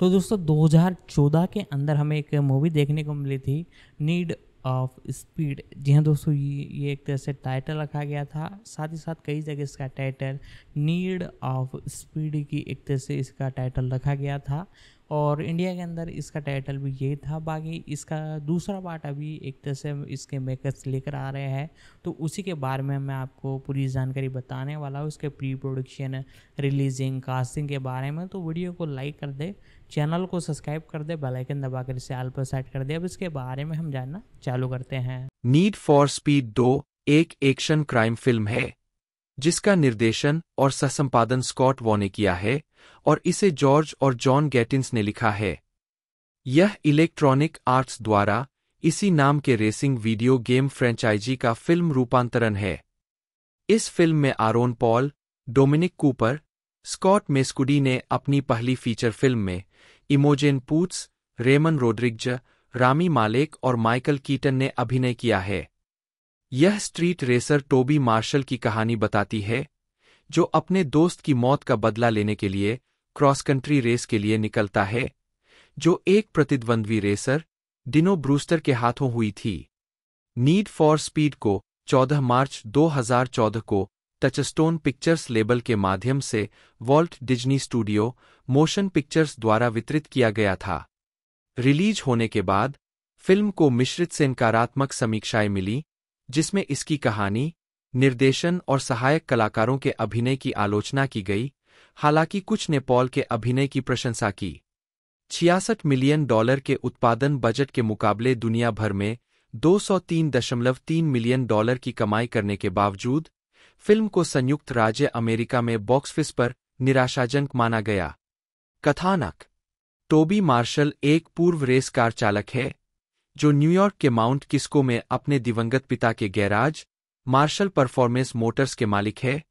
तो दोस्तों 2014 के अंदर हमें एक मूवी देखने को मिली थी नीड ऑफ स्पीड जी हाँ दोस्तों ये ये एक तरह से टाइटल रखा गया था साथ ही साथ कई जगह इसका टाइटल नीड ऑफ स्पीड की एक तरह से इसका टाइटल रखा गया था और इंडिया के अंदर इसका टाइटल भी यही था बाकी इसका दूसरा पार्ट अभी एक तरह से इसके मेकर्स लेकर आ रहे हैं तो उसी के बारे में मैं आपको पूरी जानकारी बताने वाला हूँ उसके प्री प्रोडक्शन रिलीजिंग कास्टिंग के बारे में तो वीडियो को लाइक कर दे चैनल को सब्सक्राइब कर दे बेलाइकन दबाकर इसे ऑल पर सेट कर दे अब इसके बारे में हम जानना चालू करते हैं नीड फॉर स्पीड दो एक एक्शन क्राइम फिल्म है जिसका निर्देशन और सहसंपादन स्कॉट वॉ ने किया है और इसे जॉर्ज और जॉन गैटिन्स ने लिखा है यह इलेक्ट्रॉनिक आर्ट्स द्वारा इसी नाम के रेसिंग वीडियो गेम फ्रेंचाइजी का फिल्म रूपांतरण है इस फिल्म में Aaron Paul Dominic Cooper Scott Mescudi ने अपनी पहली फीचर फिल्म में Imogen Poots Ramon Rodriguez Rami Malek और माइकल कीटन ने अभिनय किया है यह स्ट्रीट रेसर टोबी मार्शल की कहानी बताती है जो अपने दोस्त की मौत का बदला लेने के लिए क्रॉस कंट्री रेस के लिए निकलता है जो एक प्रतिद्वंद्वी रेसर डिनो ब्रूस्टर के हाथों हुई थी नीड फॉर स्पीड को 14 मार्च 2014 को टचस्टोन पिक्चर्स लेबल के माध्यम से Walt Disney Studio Motion Pictures द्वारा वितरित किया गया था रिलीज होने के बाद फिल्म को मिश्रित से नकारात्मक समीक्षाएं मिली जिसमें इसकी कहानी निर्देशन और सहायक कलाकारों के अभिनय की आलोचना की गई हालांकि कुछ ने पॉल के अभिनय की प्रशंसा की छियासठ मिलियन डॉलर के उत्पादन बजट के मुकाबले दुनिया भर में 203.3 मिलियन डॉलर की कमाई करने के बावजूद फिल्म को संयुक्त राज्य अमेरिका में बॉक्स ऑफिस पर निराशाजनक माना गया कथानक टोबी मार्शल एक पूर्व रेस कार चालक है जो न्यूयॉर्क के माउंट किस्को में अपने दिवंगत पिता के गैराज मार्शल परफॉर्मेंस मोटर्स के मालिक है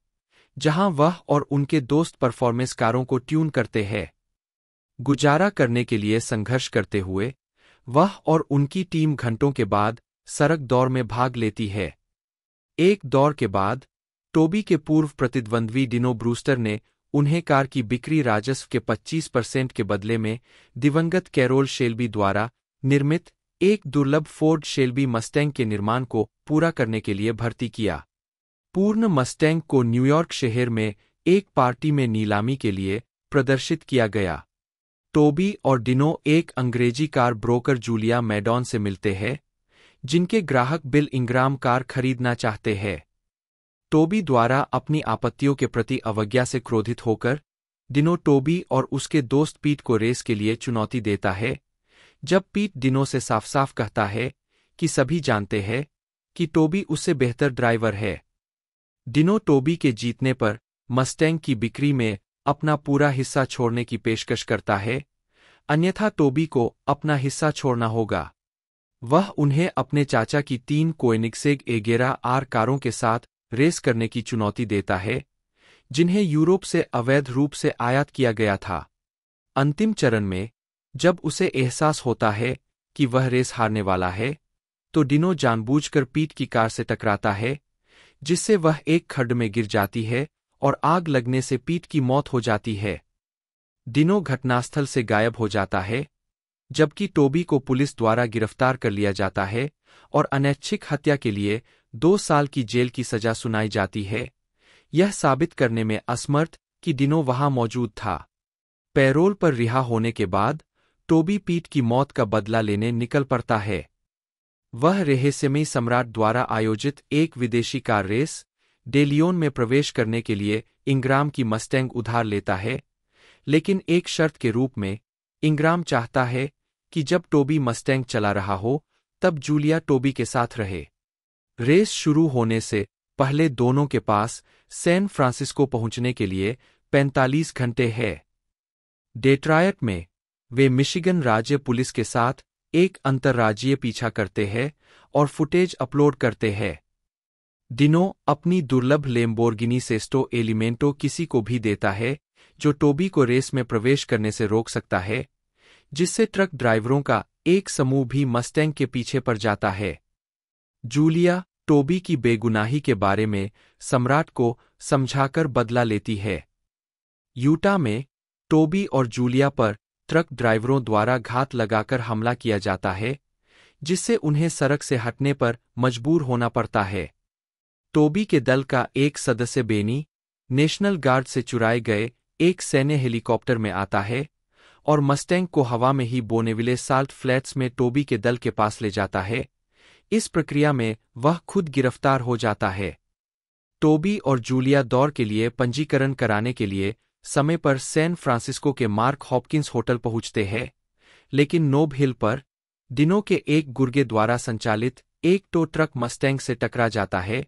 जहां वह और उनके दोस्त परफॉर्मेंस कारों को ट्यून करते हैं गुजारा करने के लिए संघर्ष करते हुए वह और उनकी टीम घंटों के बाद सड़क दौड़ में भाग लेती है एक दौर के बाद टोबी के पूर्व प्रतिद्वंद्वी डिनो ब्रूस्टर ने उन्हें कार की बिक्री राजस्व के 25 परसेंट के बदले में दिवंगत कैरोल शेल्बी द्वारा निर्मित एक दुर्लभ फोर्ड शेल्बी मस्टैंग के निर्माण को पूरा करने के लिए भर्ती किया पूर्ण मस्टैंग को न्यूयॉर्क शहर में एक पार्टी में नीलामी के लिए प्रदर्शित किया गया टोबी और डिनो एक अंग्रेजी कार ब्रोकर जूलिया मैडॉन से मिलते हैं जिनके ग्राहक बिल इंग्राम कार खरीदना चाहते हैं टोबी द्वारा अपनी आपत्तियों के प्रति अवज्ञा से क्रोधित होकर डिनो टोबी और उसके दोस्त पीट को रेस के लिए चुनौती देता है जब पीट डिनो से साफ साफ कहता है कि सभी जानते हैं कि टोबी उससे बेहतर ड्राइवर है डिनो टोबी के जीतने पर मस्टैंग की बिक्री में अपना पूरा हिस्सा छोड़ने की पेशकश करता है अन्यथा टोबी को अपना हिस्सा छोड़ना होगा वह उन्हें अपने चाचा की तीन कोयनिक्सेग एगेरा आर कारों के साथ रेस करने की चुनौती देता है जिन्हें यूरोप से अवैध रूप से आयात किया गया था अंतिम चरण में जब उसे एहसास होता है कि वह रेस हारने वाला है तो डिनो जानबूझकर पीट की कार से टकराता है जिससे वह एक खड्ड में गिर जाती है और आग लगने से पीट की मौत हो जाती है डिनो घटनास्थल से गायब हो जाता है जबकि टोबी को पुलिस द्वारा गिरफ्तार कर लिया जाता है और अनैच्छिक हत्या के लिए दो साल की जेल की सजा सुनाई जाती है यह साबित करने में असमर्थ कि दिनों वहां मौजूद था पैरोल पर रिहा होने के बाद टोबी पीट की मौत का बदला लेने निकल पड़ता है वह रहस्यमयी सम्राट द्वारा आयोजित एक विदेशी कार रेस डेलियोन में प्रवेश करने के लिए इंग्राम की मस्टैंग उधार लेता है लेकिन एक शर्त के रूप में इंग्राम चाहता है कि जब टोबी मस्टैंग चला रहा हो तब जूलिया टोबी के साथ रहे रेस शुरू होने से पहले दोनों के पास सैन फ्रांसिस्को पहुंचने के लिए 45 घंटे है डेट्रायट में वे मिशिगन राज्य पुलिस के साथ एक अंतर्राज्यीय पीछा करते हैं और फुटेज अपलोड करते हैं दिनों अपनी दुर्लभ लेम्बोर्गिनी सेस्टो एलिमेंटो किसी को भी देता है जो टोबी को रेस में प्रवेश करने से रोक सकता है जिससे ट्रक ड्राइवरों का एक समूह भी मस्टैंग के पीछे पर जाता है जूलिया टोबी की बेगुनाही के बारे में सम्राट को समझाकर बदला लेती है यूटा में टोबी और जूलिया पर ट्रक ड्राइवरों द्वारा घात लगाकर हमला किया जाता है जिससे उन्हें सड़क से हटने पर मजबूर होना पड़ता है टोबी के दल का एक सदस्य बेनी नेशनल गार्ड से चुराए गए एक सैन्य हेलीकॉप्टर में आता है और मस्टैंग को हवा में ही बोनेविले साल्ट फ्लैट्स में टोबी के दल के पास ले जाता है इस प्रक्रिया में वह खुद गिरफ्तार हो जाता है टोबी और जूलिया दौर के लिए पंजीकरण कराने के लिए समय पर सैन फ्रांसिस्को के मार्क हॉपकिंस होटल पहुंचते हैं लेकिन नोब हिल पर दिनों के एक गुर्गे द्वारा संचालित एक टो ट्रक मस्टैंग से टकरा जाता है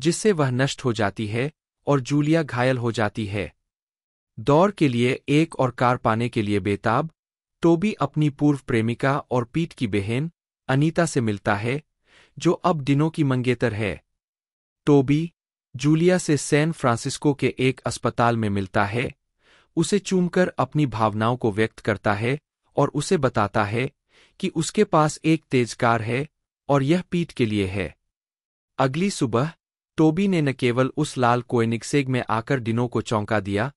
जिससे वह नष्ट हो जाती है और जूलिया घायल हो जाती है दौड़ के लिए एक और कार पाने के लिए बेताब टोबी अपनी पूर्व प्रेमिका और पीठ की बहन अनीता से मिलता है जो अब दिनों की मंगेतर है टोबी जूलिया से सैन फ्रांसिस्को के एक अस्पताल में मिलता है उसे चूमकर अपनी भावनाओं को व्यक्त करता है और उसे बताता है कि उसके पास एक तेज कार है और यह पीठ के लिए है अगली सुबह टोबी ने न केवल उस लाल कोयनिक्सेग में आकर दिनों को चौंका दिया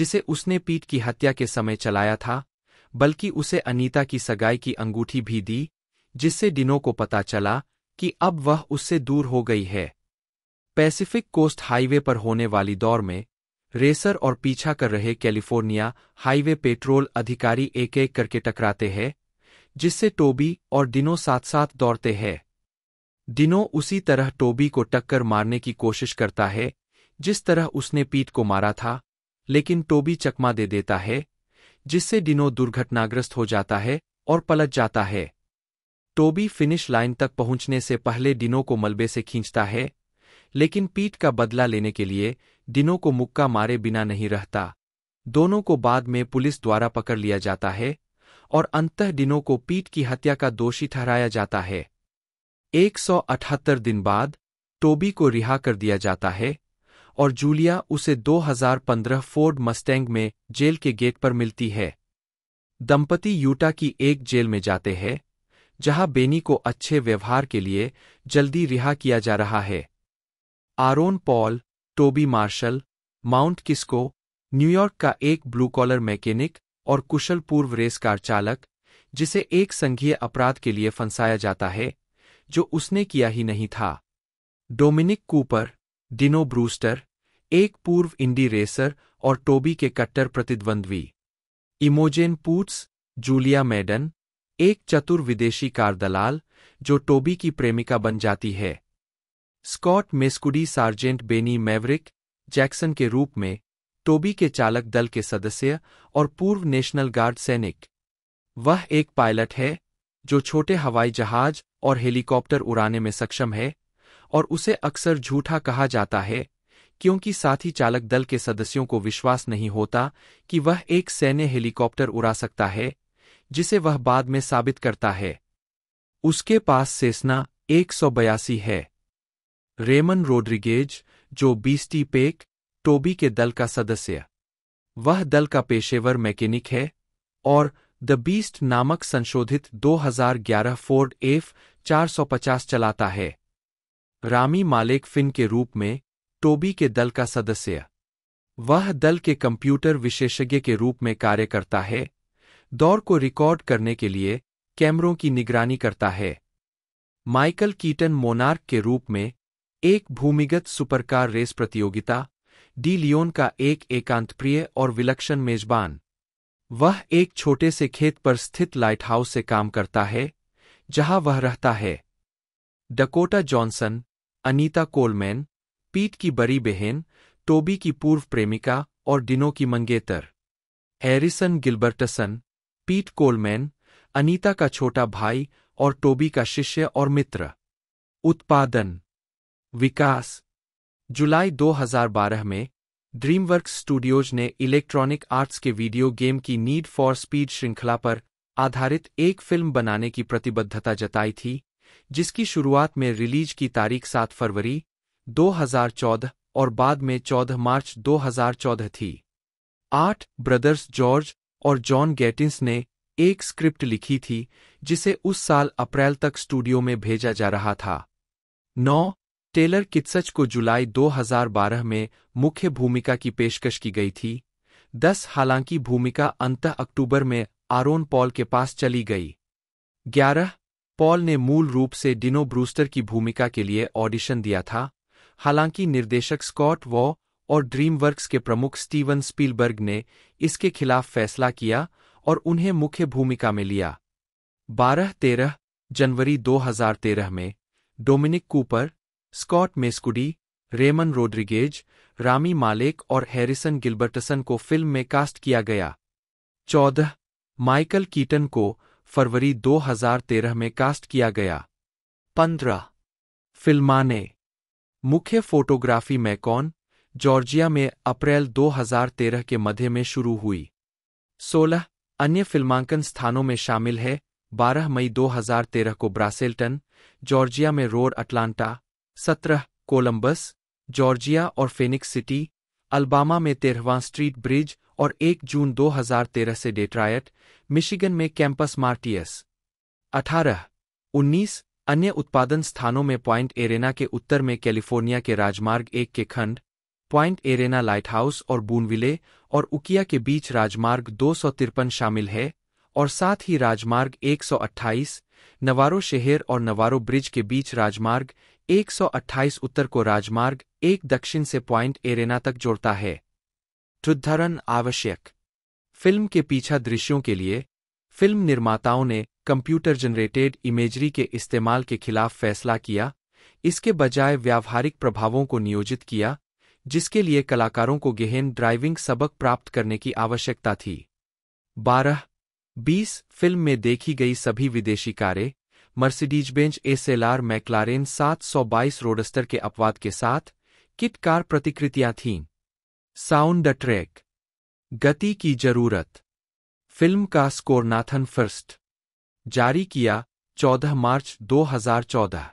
जिसे उसने पीठ की हत्या के समय चलाया था बल्कि उसे अनीता की सगाई की अंगूठी भी दी जिससे दिनों को पता चला कि अब वह उससे दूर हो गई है पैसिफिक कोस्ट हाईवे पर होने वाली दौड़ में रेसर और पीछा कर रहे कैलिफोर्निया हाईवे पेट्रोल अधिकारी एक एक करके टकराते हैं जिससे टोबी और दिनों साथ साथ दौड़ते हैं दिनों उसी तरह टोबी को टक्कर मारने की कोशिश करता है जिस तरह उसने पीट को मारा था लेकिन टोबी चकमा दे देता है जिससे डिनो दुर्घटनाग्रस्त हो जाता है और पलट जाता है टोबी फिनिश लाइन तक पहुंचने से पहले डिनो को मलबे से खींचता है लेकिन पीट का बदला लेने के लिए डिनो को मुक्का मारे बिना नहीं रहता दोनों को बाद में पुलिस द्वारा पकड़ लिया जाता है और अंतः डिनो को पीट की हत्या का दोषी ठहराया जाता है एक दिन बाद टोबी को रिहा कर दिया जाता है और जूलिया उसे 2015 फोर्ड मस्टैंग में जेल के गेट पर मिलती है दंपति यूटा की एक जेल में जाते हैं जहां बेनी को अच्छे व्यवहार के लिए जल्दी रिहा किया जा रहा है Aaron Paul Toby Marshall Mount Kisco न्यूयॉर्क का एक ब्लू कॉलर मैकेनिक और कुशल पूर्व रेस कार चालक जिसे एक संघीय अपराध के लिए फंसाया जाता है जो उसने किया ही नहीं था डोमिनिक कूपर डिनो ब्रूस्टर एक पूर्व इंडी रेसर और टोबी के कट्टर प्रतिद्वंद्वी इमोजेन पूट्स जूलिया मेडन एक चतुर विदेशी कार दलाल जो टोबी की प्रेमिका बन जाती है Scott Mescudi sergeant Benny Maverick Jackson के रूप में टोबी के चालक दल के सदस्य और पूर्व नेशनल गार्ड सैनिक वह एक पायलट है जो छोटे हवाई जहाज और हेलीकॉप्टर उड़ाने में सक्षम है और उसे अक्सर झूठा कहा जाता है क्योंकि साथी चालक दल के सदस्यों को विश्वास नहीं होता कि वह एक सैन्य हेलीकॉप्टर उड़ा सकता है जिसे वह बाद में साबित करता है उसके पास सेसना एक सौ बयासी है रेमन रोड्रिगेज जो बीस्टी पेक टोबी के दल का सदस्य वह दल का पेशेवर मैकेनिक है और द बीस्ट नामक संशोधित 2011 फोर्ड एफ 450 चलाता है रामी मालेक फिन के रूप में टोबी के दल का सदस्य वह दल के कंप्यूटर विशेषज्ञ के रूप में कार्य करता है दौर को रिकॉर्ड करने के लिए कैमरों की निगरानी करता है माइकल कीटन मोनार्क के रूप में एक भूमिगत सुपरकार रेस प्रतियोगिता डी लियोन का एक एकांत प्रिय और विलक्षण मेजबान वह एक छोटे से खेत पर स्थित लाइट हाउस से काम करता है जहां वह रहता है डकोटा जॉनसन अनीता कोलमैन पीट की बड़ी बहन टोबी की पूर्व प्रेमिका और डिनो की मंगेतर हैरिसन गिल्बर्टसन पीट कोलमैन अनीता का छोटा भाई और टोबी का शिष्य और मित्र उत्पादन विकास जुलाई 2012 में ड्रीमवर्क स्टूडियोज ने इलेक्ट्रॉनिक आर्ट्स के वीडियो गेम की नीड फॉर स्पीड श्रृंखला पर आधारित एक फिल्म बनाने की प्रतिबद्धता जताई थी जिसकी शुरुआत में रिलीज की तारीख 7 फरवरी 2014 और बाद में 14 मार्च 2014 थी आठ ब्रदर्स जॉर्ज और जॉन गेटिंस ने एक स्क्रिप्ट लिखी थी जिसे उस साल अप्रैल तक स्टूडियो में भेजा जा रहा था नौ टेलर कित्सच को जुलाई 2012 में मुख्य भूमिका की पेशकश की गई थी दस हालांकि भूमिका अंत अक्टूबर में आरोन पॉल के पास चली गई ग्यारह पॉल ने मूल रूप से डिनो ब्रूस्टर की भूमिका के लिए ऑडिशन दिया था हालांकि निर्देशक स्कॉट वॉ और ड्रीमवर्क्स के प्रमुख स्टीवन स्पीलबर्ग ने इसके खिलाफ फैसला किया और उन्हें मुख्य भूमिका में लिया 12-13 जनवरी 2013 में Dominic Cooper Scott Mescudi Ramon Rodriguez Rami Malek और हैरिसन गिल्बर्टसन को फिल्म में कास्ट किया गया 14 माइकल कीटन को फरवरी 2013 में कास्ट किया गया 15 फिल्माने मुख्य फोटोग्राफी मैकॉन जॉर्जिया में अप्रैल 2013 के मध्य में शुरू हुई 16 अन्य फिल्मांकन स्थानों में शामिल है 12 मई 2013 को ब्रासेल्टन जॉर्जिया में रोड अटलांटा 17 कोलंबस जॉर्जिया और फेनिक्स सिटी अल्बामा में तेरहवां स्ट्रीट ब्रिज और 1 जून 2013 से डेट्रायट मिशिगन में कैंपस मार्टियस 18, 19 अन्य उत्पादन स्थानों में पॉइंट एरेना के उत्तर में कैलिफोर्निया के राजमार्ग एक के खंड पॉइंट एरेना लाइटहाउस और बूनविले और उकिया के बीच राजमार्ग दो शामिल है और साथ ही राजमार्ग 128, नवारो शहर और नवारो ब्रिज के बीच राजमार्ग 128 उत्तर को राजमार्ग एक दक्षिण से पॉइंट एरेना तक जोड़ता है ट्रुद्धरण आवश्यक फिल्म के पीछा दृश्यों के लिए फिल्म निर्माताओं ने कंप्यूटर जनरेटेड इमेजरी के इस्तेमाल के खिलाफ फैसला किया इसके बजाय व्यावहारिक प्रभावों को नियोजित किया जिसके लिए कलाकारों को गहन ड्राइविंग सबक प्राप्त करने की आवश्यकता थी बारह बीस फिल्म में देखी गई सभी विदेशी कारें Mercedes Benz SLR R McLaren सात सौ बाईस रोडस्टर के अपवाद के साथ किट कार प्रतिकृतियां थीं साउंड ट्रैक गति की जरूरत फिल्म का स्कोर नाथन फर्स्ट जारी किया 14 मार्च 2014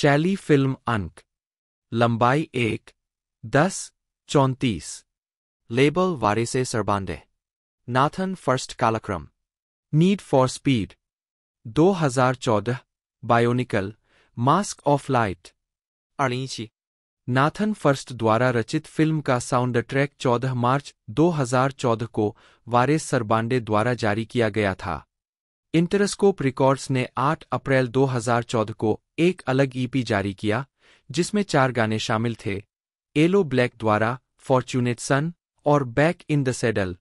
शैली फिल्म अंक लंबाई एक दस चौंतीस label Varese Sarabande Nathan Furst कालक्रम Need for Speed 2014 Bionicle Mask of Light अड़ीची नाथन फर्स्ट द्वारा रचित फिल्म का साउंड ट्रैक 14 मार्च 2014 को वारिस सरबांडे द्वारा जारी किया गया था इंटरस्कोप रिकॉर्ड्स ने 8 अप्रैल 2014 को एक अलग ईपी e जारी किया जिसमें चार गाने शामिल थे एलो ब्लैक द्वारा फॉर्चुनेट सन और Back in the Saddle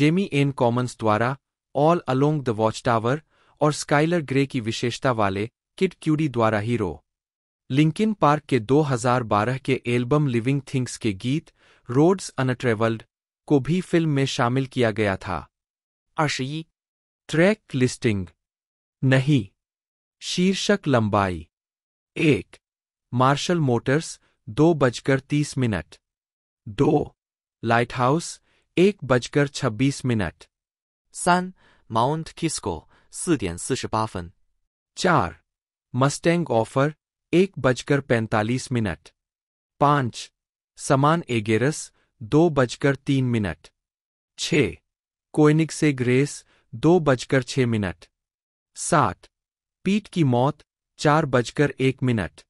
Jamie N Commons द्वारा All Along the Watchtower और स्काइलर ग्रे की विशेषता वाले किट क्यूडी द्वारा हीरो लिंकिन पार्क के 2012 के एल्बम लिविंग थिंग्स के गीत रोड्स अनट्रेवल्ड को भी फिल्म में शामिल किया गया था अशी ट्रैक लिस्टिंग नहीं शीर्षक लंबाई एक मार्शल मोटर्स दो बजकर तीस मिनट दो लाइट हाउस एक बजकर छब्बीस मिनट सन 三 Mount सुशपाफन चार मस्टैंग ऑफर एक बजकर पैंतालीस मिनट पांच समान एगेरस दो बजकर तीन मिनट छ कोइनिक से ग्रेस दो बजकर छह मिनट सात पीट की मौत चार बजकर एक मिनट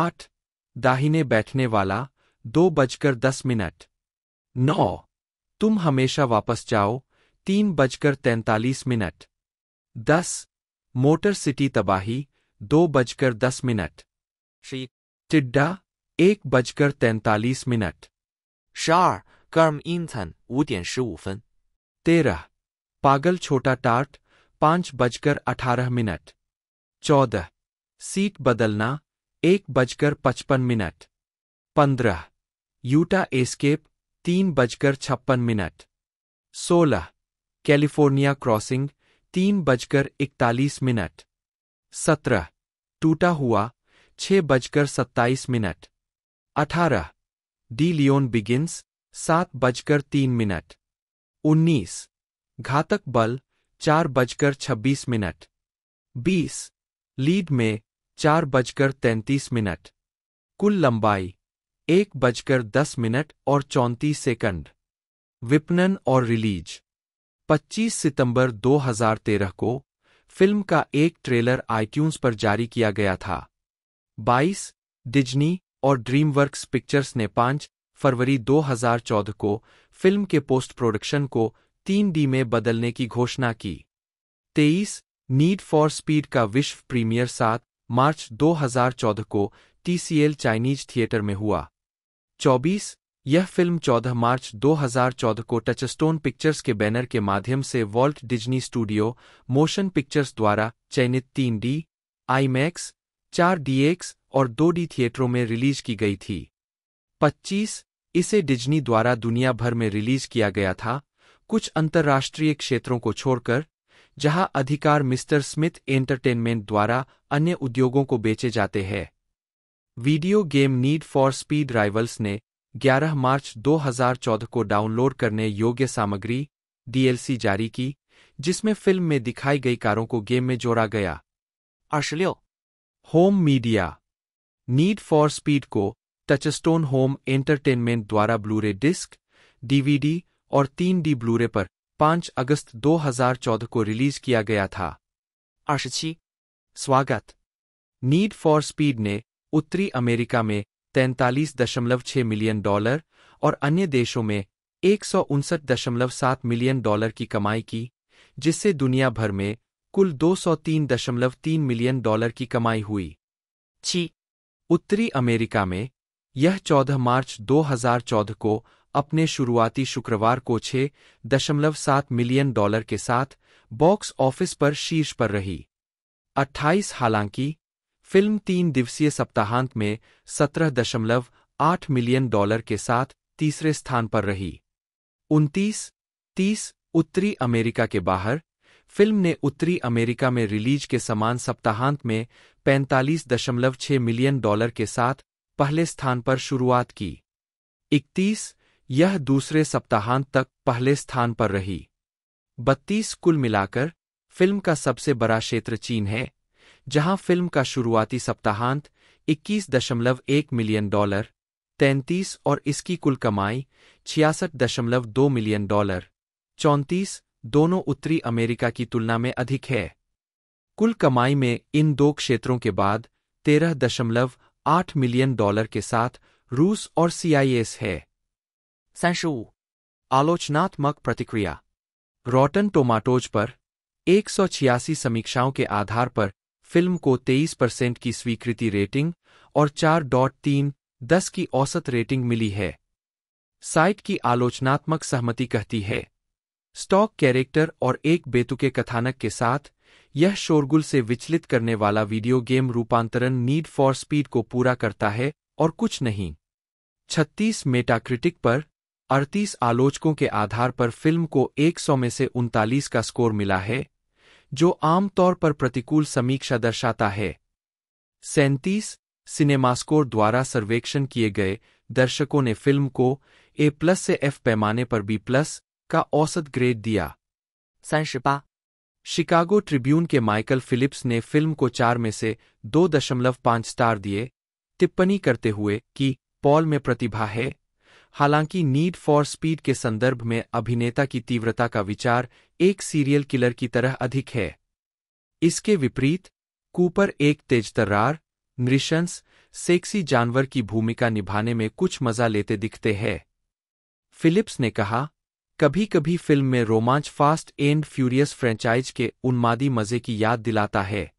आठ दाहिने बैठने वाला दो बजकर दस मिनट नौ तुम हमेशा वापस जाओ तीन बजकर तैंतालीस मिनट दस मोटर सिटी तबाही दो बजकर दस मिनट टिड्डा एक बजकर तैंतालीस मिनट शार कर्म इंथन वुतियन तेरह पागल छोटा टाट पांच बजकर अठारह मिनट चौदह सीट बदलना एक बजकर पचपन मिनट पंद्रह यूटा एस्केप तीन बजकर छप्पन मिनट सोलह कैलिफोर्निया क्रॉसिंग तीन बजकर इकतालीस मिनट सत्रह टूटा हुआ छह बजकर सत्ताईस मिनट अठारह डी लियोन बिगिंस सात बजकर तीन मिनट उन्नीस घातक बल चार बजकर छब्बीस मिनट बीस लीड में चार बजकर तैंतीस मिनट कुल लंबाई एक बजकर दस मिनट और चौंतीस सेकंड विपणन और रिलीज 25 सितंबर 2013 को फिल्म का एक ट्रेलर आईट्यून्स पर जारी किया गया था 22 डिज्नी और ड्रीमवर्क्स पिक्चर्स ने 5 फरवरी 2014 को फिल्म के पोस्ट प्रोडक्शन को 3D में बदलने की घोषणा की 23 नीड फॉर स्पीड का विश्व प्रीमियर साथ मार्च 2014 को टीसीएल चाइनीज थिएटर में हुआ 24 यह फिल्म 14 मार्च 2014 को टचस्टोन पिक्चर्स के बैनर के माध्यम से Walt Disney Studio Motion Pictures द्वारा चयनित तीन डी आईमैक्स चार डीएक्स और दो डी थिएटरों में रिलीज की गई थी 25 इसे डिज्नी द्वारा दुनिया भर में रिलीज किया गया था कुछ अंतर्राष्ट्रीय क्षेत्रों को छोड़कर जहां अधिकार मिस्टर स्मिथ एंटरटेनमेंट द्वारा अन्य उद्योगों को बेचे जाते हैं video game Need for Speed Rivals ने 11 मार्च 2014 को डाउनलोड करने योग्य सामग्री डीएलसी जारी की जिसमें फिल्म में दिखाई गई कारों को गेम में जोड़ा गया अश्ल्यो home media Need for Speed को टचस्टोन होम एंटरटेनमेंट द्वारा ब्लूरे डिस्क डीवीडी और तीन डी ब्लूरे पर पांच अगस्त 2014 को रिलीज किया गया था आशी स्वागत नीड फॉर स्पीड ने उत्तरी अमेरिका में तैंतालीस दशमलव छह मिलियन डॉलर और अन्य देशों में एक सौ उनसठ दशमलव सात मिलियन डॉलर की कमाई की जिससे दुनिया भर में कुल दो सौ तीन दशमलव तीन मिलियन डॉलर की कमाई हुई छी उत्तरी अमेरिका में यह 14 मार्च 2014 को अपने शुरुआती शुक्रवार को छह दशमलव सात मिलियन डॉलर के साथ बॉक्स ऑफिस पर शीर्ष पर रही 28 हालांकि फिल्म तीन दिवसीय सप्ताहांत में सत्रह दशमलव आठ मिलियन डॉलर के साथ तीसरे स्थान पर रही उनतीस तीस उत्तरी अमेरिका के बाहर फिल्म ने उत्तरी अमेरिका में रिलीज के समान सप्ताहांत में 45.6 मिलियन डॉलर के साथ पहले स्थान पर शुरुआत की इकतीस यह दूसरे सप्ताहांत तक पहले स्थान पर रही बत्तीस कुल मिलाकर फिल्म का सबसे बड़ा क्षेत्र चीन है जहां फिल्म का शुरुआती सप्ताहांत 21.1 मिलियन डॉलर 33 और इसकी कुल कमाई 66.2 मिलियन डॉलर 34 दोनों उत्तरी अमेरिका की तुलना में अधिक है कुल कमाई में इन दो क्षेत्रों के बाद 13.8 मिलियन डॉलर के साथ रूस और सीआईएस है आलोचनात्मक प्रतिक्रिया रॉटन टोमाटोज पर 186 समीक्षाओं के आधार पर फिल्म को 23 परसेंट की स्वीकृति रेटिंग और 4.3 10 की औसत रेटिंग मिली है साइट की आलोचनात्मक सहमति कहती है स्टॉक कैरेक्टर और एक बेतुके कथानक के साथ यह शोरगुल से विचलित करने वाला वीडियो गेम रूपांतरण नीड फॉर स्पीड को पूरा करता है और कुछ नहीं 36 मेटाक्रिटिक पर अड़तीस आलोचकों के आधार पर फिल्म को 100 में से उनतालीस का स्कोर मिला है जो आमतौर पर प्रतिकूल समीक्षा दर्शाता है सैंतीस सिनेमास्कोर द्वारा सर्वेक्षण किए गए दर्शकों ने फिल्म को ए प्लस से एफ पैमाने पर बी प्लस का औसत ग्रेड दिया संशिपा शिकागो ट्रिब्यून के माइकल फिलिप्स ने फिल्म को चार में से दो दशमलव पाँच स्टार दिए टिप्पणी करते हुए कि पॉल में प्रतिभा है हालांकि नीड फॉर स्पीड के संदर्भ में अभिनेता की तीव्रता का विचार एक सीरियल किलर की तरह अधिक है इसके विपरीत कूपर एक तेजतर्रार नृशंस सेक्सी जानवर की भूमिका निभाने में कुछ मजा लेते दिखते हैं फिलिप्स ने कहा कभी कभी फिल्म में रोमांच फास्ट एंड फ्यूरियस फ्रेंचाइज के उन्मादी मजे की याद दिलाता है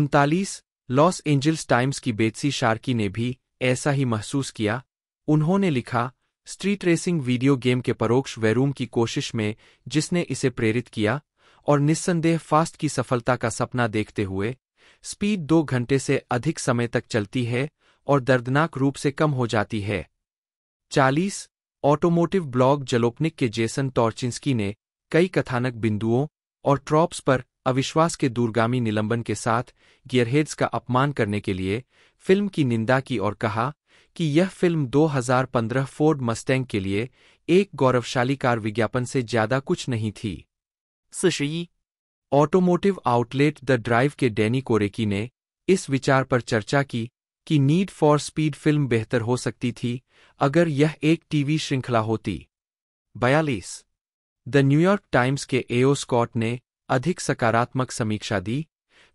उनतालीस लॉस एंजल्स टाइम्स की बेतसी शार्की ने भी ऐसा ही महसूस किया उन्होंने लिखा स्ट्रीट रेसिंग वीडियो गेम के परोक्ष वैरूम की कोशिश में जिसने इसे प्रेरित किया और निस्संदेह फास्ट की सफलता का सपना देखते हुए स्पीड दो घंटे से अधिक समय तक चलती है और दर्दनाक रूप से कम हो जाती है चालीस ऑटोमोटिव ब्लॉग जलोपनिक के जेसन टॉर्चिंस्की ने कई कथानक बिंदुओं और ट्रॉप्स पर अविश्वास के दूरगामी निलंबन के साथ गियरहेड्स का अपमान करने के लिए फिल्म की निंदा की और कहा कि यह फिल्म 2015 फोर्ड मस्टैंग के लिए एक गौरवशाली कार विज्ञापन से ज्यादा कुछ नहीं थी सुश्री ऑटोमोटिव आउटलेट द ड्राइव के डैनी कोरेकी ने इस विचार पर चर्चा की कि नीड फॉर स्पीड फिल्म बेहतर हो सकती थी अगर यह एक टीवी श्रृंखला होती बयालीस द न्यूयॉर्क टाइम्स के एओ स्कॉट ने अधिक सकारात्मक समीक्षा दी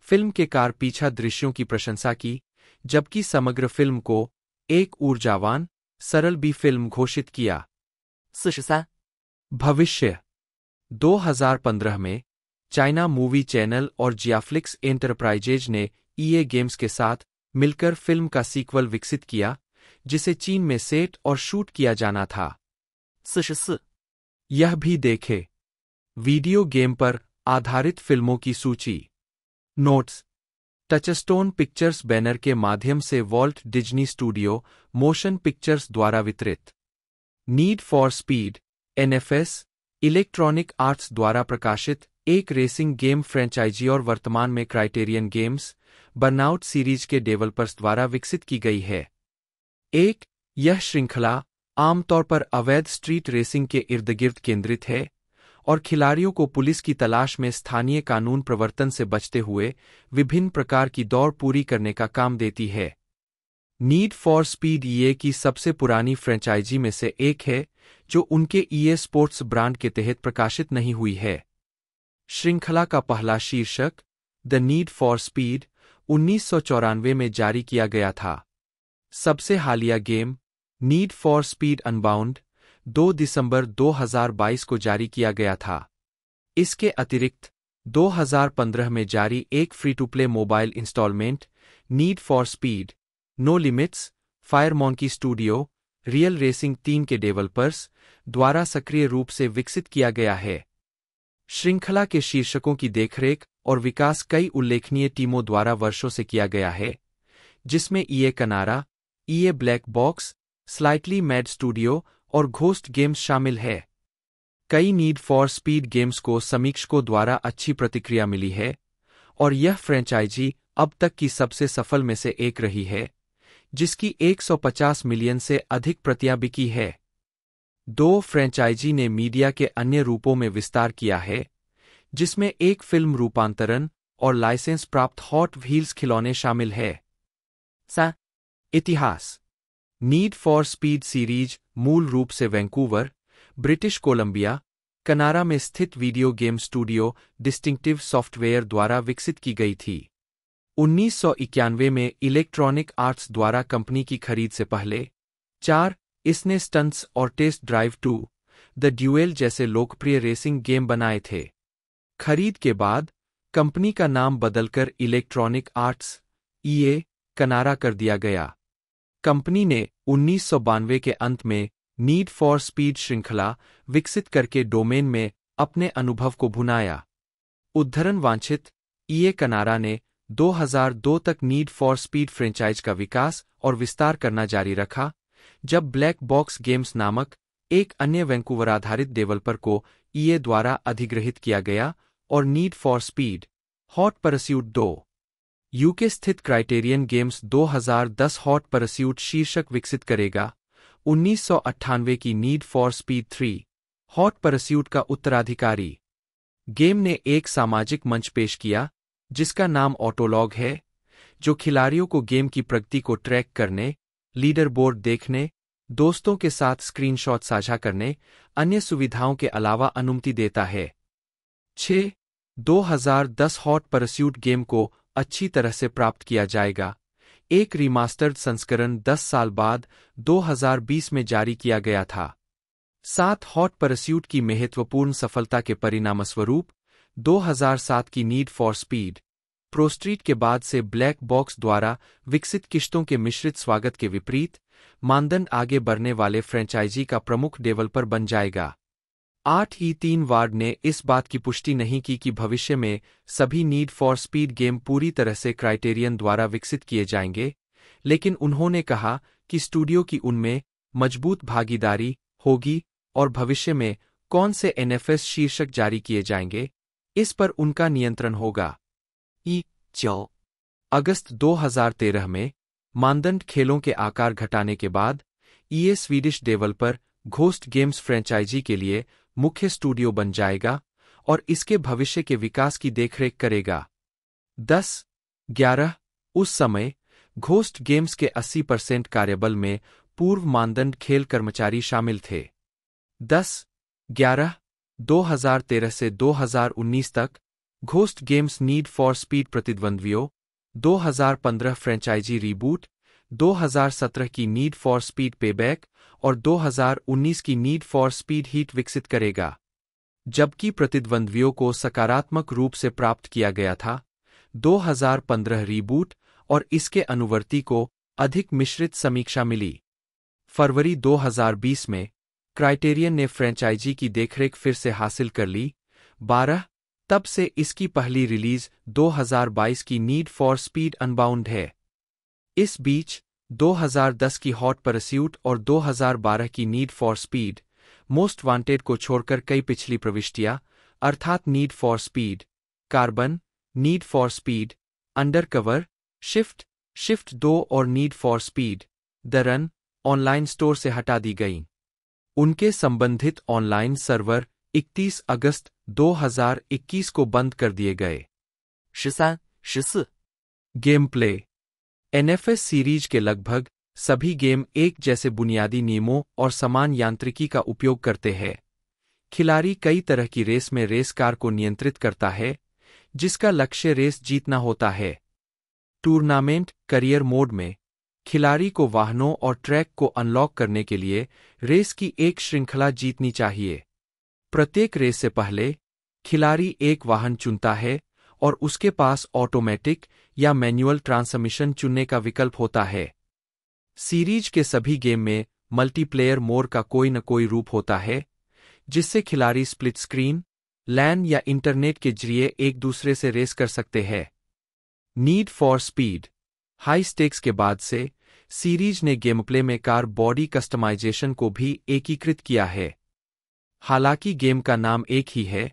फिल्म के कार पीछा दृश्यों की प्रशंसा की जबकि समग्र फिल्म को एक ऊर्जावान सरल बी फिल्म घोषित किया सुशसा भविष्य 2015 में चाइना मूवी चैनल और जियाफ्लिक्स एंटरप्राइजेज ने ईए e गेम्स के साथ मिलकर फिल्म का सीक्वल विकसित किया जिसे चीन में सेट और शूट किया जाना था सुशस यह भी देखे वीडियो गेम पर आधारित फिल्मों की सूची नोट्स टचस्टोन पिक्चर्स बैनर के माध्यम से Walt Disney Studio Motion Pictures द्वारा वितरित Need for Speed NFS Electronic Arts द्वारा प्रकाशित एक रेसिंग गेम फ्रेंचाइजी और वर्तमान में क्राइटेरियन गेम्स बर्नआउट सीरीज के डेवलपर्स द्वारा विकसित की गई है एक यह श्रृंखला आमतौर पर अवैध स्ट्रीट रेसिंग के इर्द गिर्द केंद्रित है और खिलाड़ियों को पुलिस की तलाश में स्थानीय कानून प्रवर्तन से बचते हुए विभिन्न प्रकार की दौड़ पूरी करने का काम देती है नीड फॉर स्पीड ईए की सबसे पुरानी फ्रेंचाइजी में से एक है जो उनके ईए e स्पोर्ट्स ब्रांड के तहत प्रकाशित नहीं हुई है श्रृंखला का पहला शीर्षक द नीड फॉर स्पीड उन्नीस में जारी किया गया था सबसे हालिया game Need for Speed Unbound 2 दिसंबर 2022 को जारी किया गया था इसके अतिरिक्त 2015 में जारी एक free to play mobile installment Need for speed no Limits Fire Monkey Studio Real Racing team के डेवलपर्स द्वारा सक्रिय रूप से विकसित किया गया है श्रृंखला के शीर्षकों की देखरेख और विकास कई उल्लेखनीय टीमों द्वारा वर्षों से किया गया है जिसमें EA Canada EA Black Box Slightly Mad Studio और घोस्ट गेम्स शामिल है कई नीड फॉर स्पीड गेम्स को समीक्षकों द्वारा अच्छी प्रतिक्रिया मिली है और यह फ्रेंचाइजी अब तक की सबसे सफल में से एक रही है जिसकी 150 मिलियन से अधिक प्रतियां बिकी है दो फ्रेंचाइजी ने मीडिया के अन्य रूपों में विस्तार किया है जिसमें एक फिल्म रूपांतरण और लाइसेंस प्राप्त हॉट व्हील्स खिलौने शामिल है सा इतिहास नीड फॉर स्पीड सीरीज मूल रूप से वैंकूवर ब्रिटिश कोलंबिया कनारा में स्थित video game studio Distinctive Software द्वारा विकसित की गई थी 1991 में इलेक्ट्रॉनिक आर्ट्स द्वारा कंपनी की खरीद से पहले चार इसने स्टंट्स और Test Drive two the Duel जैसे लोकप्रिय रेसिंग गेम बनाए थे खरीद के बाद कंपनी का नाम बदलकर इलेक्ट्रॉनिक आर्ट्स ईए कनारा कर दिया गया कंपनी ने उन्नीस के अंत में नीड फॉर स्पीड श्रृंखला विकसित करके डोमेन में अपने अनुभव को भुनाया उद्धरण वांछित ईए e कनारा ने 2002 तक नीड फॉर स्पीड फ्रेंचाइज का विकास और विस्तार करना जारी रखा जब ब्लैक बॉक्स गेम्स नामक एक अन्य वैंकूवर आधारित डेवलपर को ईए e द्वारा अधिग्रहित किया गया और need for speed hot Pursuit दो यूके स्थित क्राइटेरियन गेम्स 2010 हॉट परस्यूट शीर्षक विकसित करेगा उन्नीस की Need for speed three hot pursuit का उत्तराधिकारी गेम ने एक सामाजिक मंच पेश किया जिसका नाम ऑटोलॉग है जो खिलाड़ियों को गेम की प्रगति को ट्रैक करने लीडरबोर्ड देखने दोस्तों के साथ स्क्रीनशॉट साझा करने अन्य सुविधाओं के अलावा अनुमति देता है 6. 2010 हॉट परस्यूट गेम को अच्छी तरह से प्राप्त किया जाएगा एक रिमास्टर्ड संस्करण 10 साल बाद 2020 में जारी किया गया था साथ हॉट परस्यूट की महत्वपूर्ण सफलता के परिणामस्वरूप 2007 की नीड फॉर स्पीड प्रोस्ट्रीट के बाद से ब्लैक बॉक्स द्वारा विकसित किश्तों के मिश्रित स्वागत के विपरीत मानदंड आगे बढ़ने वाले फ्रेंचाइजी का प्रमुख डेवलपर बन जाएगा आठ ही तीन वार्ड ने इस बात की पुष्टि नहीं की कि भविष्य में सभी नीड फॉर स्पीड गेम पूरी तरह से क्राइटेरियन द्वारा विकसित किए जाएंगे लेकिन उन्होंने कहा कि स्टूडियो की उनमें मजबूत भागीदारी होगी और भविष्य में कौन से एनएफएस शीर्षक जारी किए जाएंगे इस पर उनका नियंत्रण होगा ई चौ अगस्त 2013 में मानदंड खेलों के आकार घटाने के बाद EA Swedish developer Ghost Games franchise के लिए मुख्य स्टूडियो बन जाएगा और इसके भविष्य के विकास की देखरेख करेगा दस ग्यारह उस समय घोस्ट गेम्स के 80 परसेंट कार्यबल में पूर्व मानदंड खेल कर्मचारी शामिल थे दस ग्यारह 2013 से 2019 तक Ghost Games Need for Speed प्रतिद्वंद्वियों 2015 फ्रेंचाइजी रीबूट 2017 की नीड फॉर स्पीड पेबैक और 2019 की नीड फॉर स्पीड हीट विकसित करेगा जबकि प्रतिद्वंद्वियों को सकारात्मक रूप से प्राप्त किया गया था 2015 रीबूट और इसके अनुवर्ती को अधिक मिश्रित समीक्षा मिली फरवरी 2020 में क्राइटेरियन ने फ्रेंचाइजी की देखरेख फिर से हासिल कर ली 12 तब से इसकी पहली रिलीज 2022 की नीड फॉर स्पीड अनबाउंड है इस बीच 2010 की हॉट परस्यूट और 2012 की Need for Speed Most Wanted को छोड़कर कई पिछली प्रविष्टियां अर्थात Need for Speed Carbon Need for Speed Undercover Shift Shift दो और need for Speed The Run online store से हटा दी गई उनके संबंधित ऑनलाइन सर्वर 31 अगस्त 2021 को बंद कर दिए गए शिशा शिश गेम प्ले एनएफएस सीरीज के लगभग सभी गेम एक जैसे बुनियादी नियमों और समान यांत्रिकी का उपयोग करते हैं खिलाड़ी कई तरह की रेस में रेस कार को नियंत्रित करता है जिसका लक्ष्य रेस जीतना होता है टूर्नामेंट करियर मोड में खिलाड़ी को वाहनों और ट्रैक को अनलॉक करने के लिए रेस की एक श्रृंखला जीतनी चाहिए प्रत्येक रेस से पहले खिलाड़ी एक वाहन चुनता है और उसके पास ऑटोमेटिक या मैनुअल ट्रांसमिशन चुनने का विकल्प होता है सीरीज के सभी गेम में मल्टीप्लेयर मोर का कोई न कोई रूप होता है जिससे खिलाड़ी स्प्लिट स्क्रीन लैन या इंटरनेट के जरिए एक दूसरे से रेस कर सकते हैं Need for Speed High Stakes के बाद से सीरीज ने गेमप्ले में कार बॉडी कस्टमाइजेशन को भी एकीकृत किया है हालांकि गेम का नाम एक ही है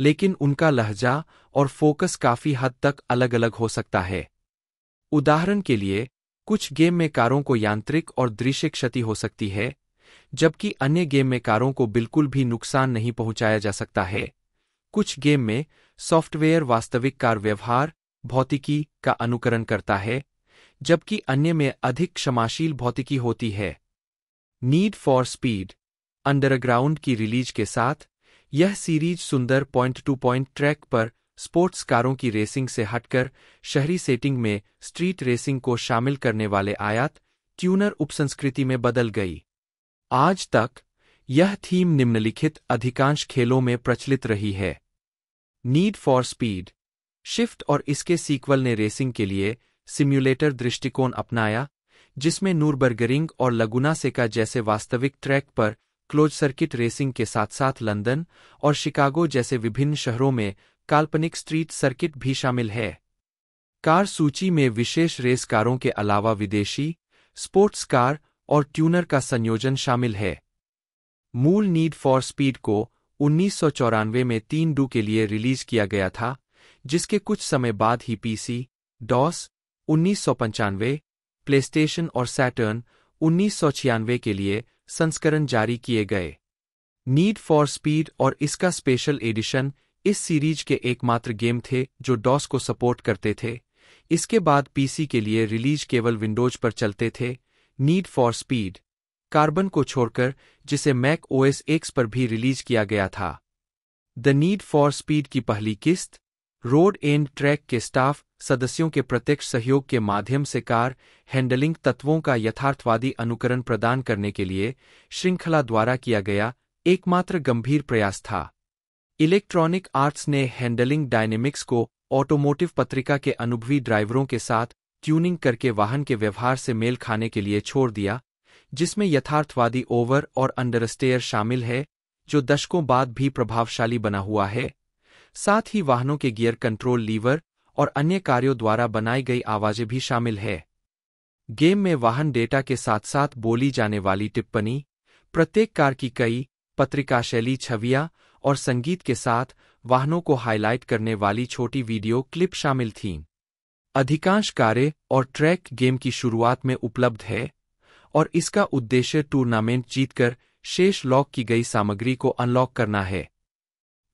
लेकिन उनका लहजा और फोकस काफ़ी हद तक अलग अलग हो सकता है उदाहरण के लिए कुछ गेम में कारों को यांत्रिक और दृश्य क्षति हो सकती है जबकि अन्य गेम में कारों को बिल्कुल भी नुकसान नहीं पहुंचाया जा सकता है कुछ गेम में सॉफ्टवेयर वास्तविक कार व्यवहार भौतिकी का अनुकरण करता है जबकि अन्य में अधिक क्षमाशील भौतिकी होती है नीड फॉर स्पीड अंडरग्राउंड की रिलीज के साथ यह सीरीज सुंदर पॉइंट टू पॉइंट ट्रैक पर स्पोर्ट्स कारों की रेसिंग से हटकर शहरी सेटिंग में स्ट्रीट रेसिंग को शामिल करने वाले आयात ट्यूनर उपसंस्कृति में बदल गई आज तक यह थीम निम्नलिखित अधिकांश खेलों में प्रचलित रही है नीड फॉर स्पीड शिफ्ट और इसके सीक्वल ने रेसिंग के लिए सिम्युलेटर दृष्टिकोण अपनाया जिसमें नूरबर्गरिंग और लगुना सेका जैसे वास्तविक ट्रैक पर क्लोज सर्किट रेसिंग के साथ साथ लंदन और शिकागो जैसे विभिन्न शहरों में काल्पनिक स्ट्रीट सर्किट भी शामिल है कार सूची में विशेष रेस कारों के अलावा विदेशी स्पोर्ट्स कार और ट्यूनर का संयोजन शामिल है मूल नीड फॉर स्पीड को उन्नीस में तीन डू के लिए रिलीज किया गया था जिसके कुछ समय बाद ही पीसी डॉस उन्नीस सौ प्लेस्टेशन और सैटर्न उन्नीस के लिए संस्करण जारी किए गए नीड फॉर स्पीड और इसका स्पेशल एडिशन इस सीरीज के एकमात्र गेम थे जो डॉस को सपोर्ट करते थे इसके बाद पीसी के लिए रिलीज केवल विंडोज पर चलते थे नीड फॉर स्पीड कार्बन को छोड़कर जिसे मैक ओएस एक्स पर भी रिलीज किया गया था द नीड फॉर स्पीड की पहली किस्त रोड एंड ट्रैक के स्टाफ सदस्यों के प्रत्यक्ष सहयोग के माध्यम से कार हैंडलिंग तत्वों का यथार्थवादी अनुकरण प्रदान करने के लिए श्रृंखला द्वारा किया गया एकमात्र गंभीर प्रयास था इलेक्ट्रॉनिक आर्ट्स ने हैंडलिंग डायनेमिक्स को ऑटोमोटिव पत्रिका के अनुभवी ड्राइवरों के साथ ट्यूनिंग करके वाहन के व्यवहार से मेल खाने के लिए छोड़ दिया जिसमें यथार्थवादी ओवर और अंडरस्टेयर शामिल है जो दशकों बाद भी प्रभावशाली बना हुआ है साथ ही वाहनों के गियर कंट्रोल लीवर और अन्य कार्यों द्वारा बनाई गई आवाजें भी शामिल है गेम में वाहन डेटा के साथ साथ बोली जाने वाली टिप्पणी प्रत्येक कार की कई पत्रिका शैली छवियां और संगीत के साथ वाहनों को हाईलाइट करने वाली छोटी वीडियो क्लिप शामिल थीं अधिकांश कारें और ट्रैक गेम की शुरुआत में उपलब्ध है और इसका उद्देश्य टूर्नामेंट जीतकर शेष लॉक की गई सामग्री को अनलॉक करना है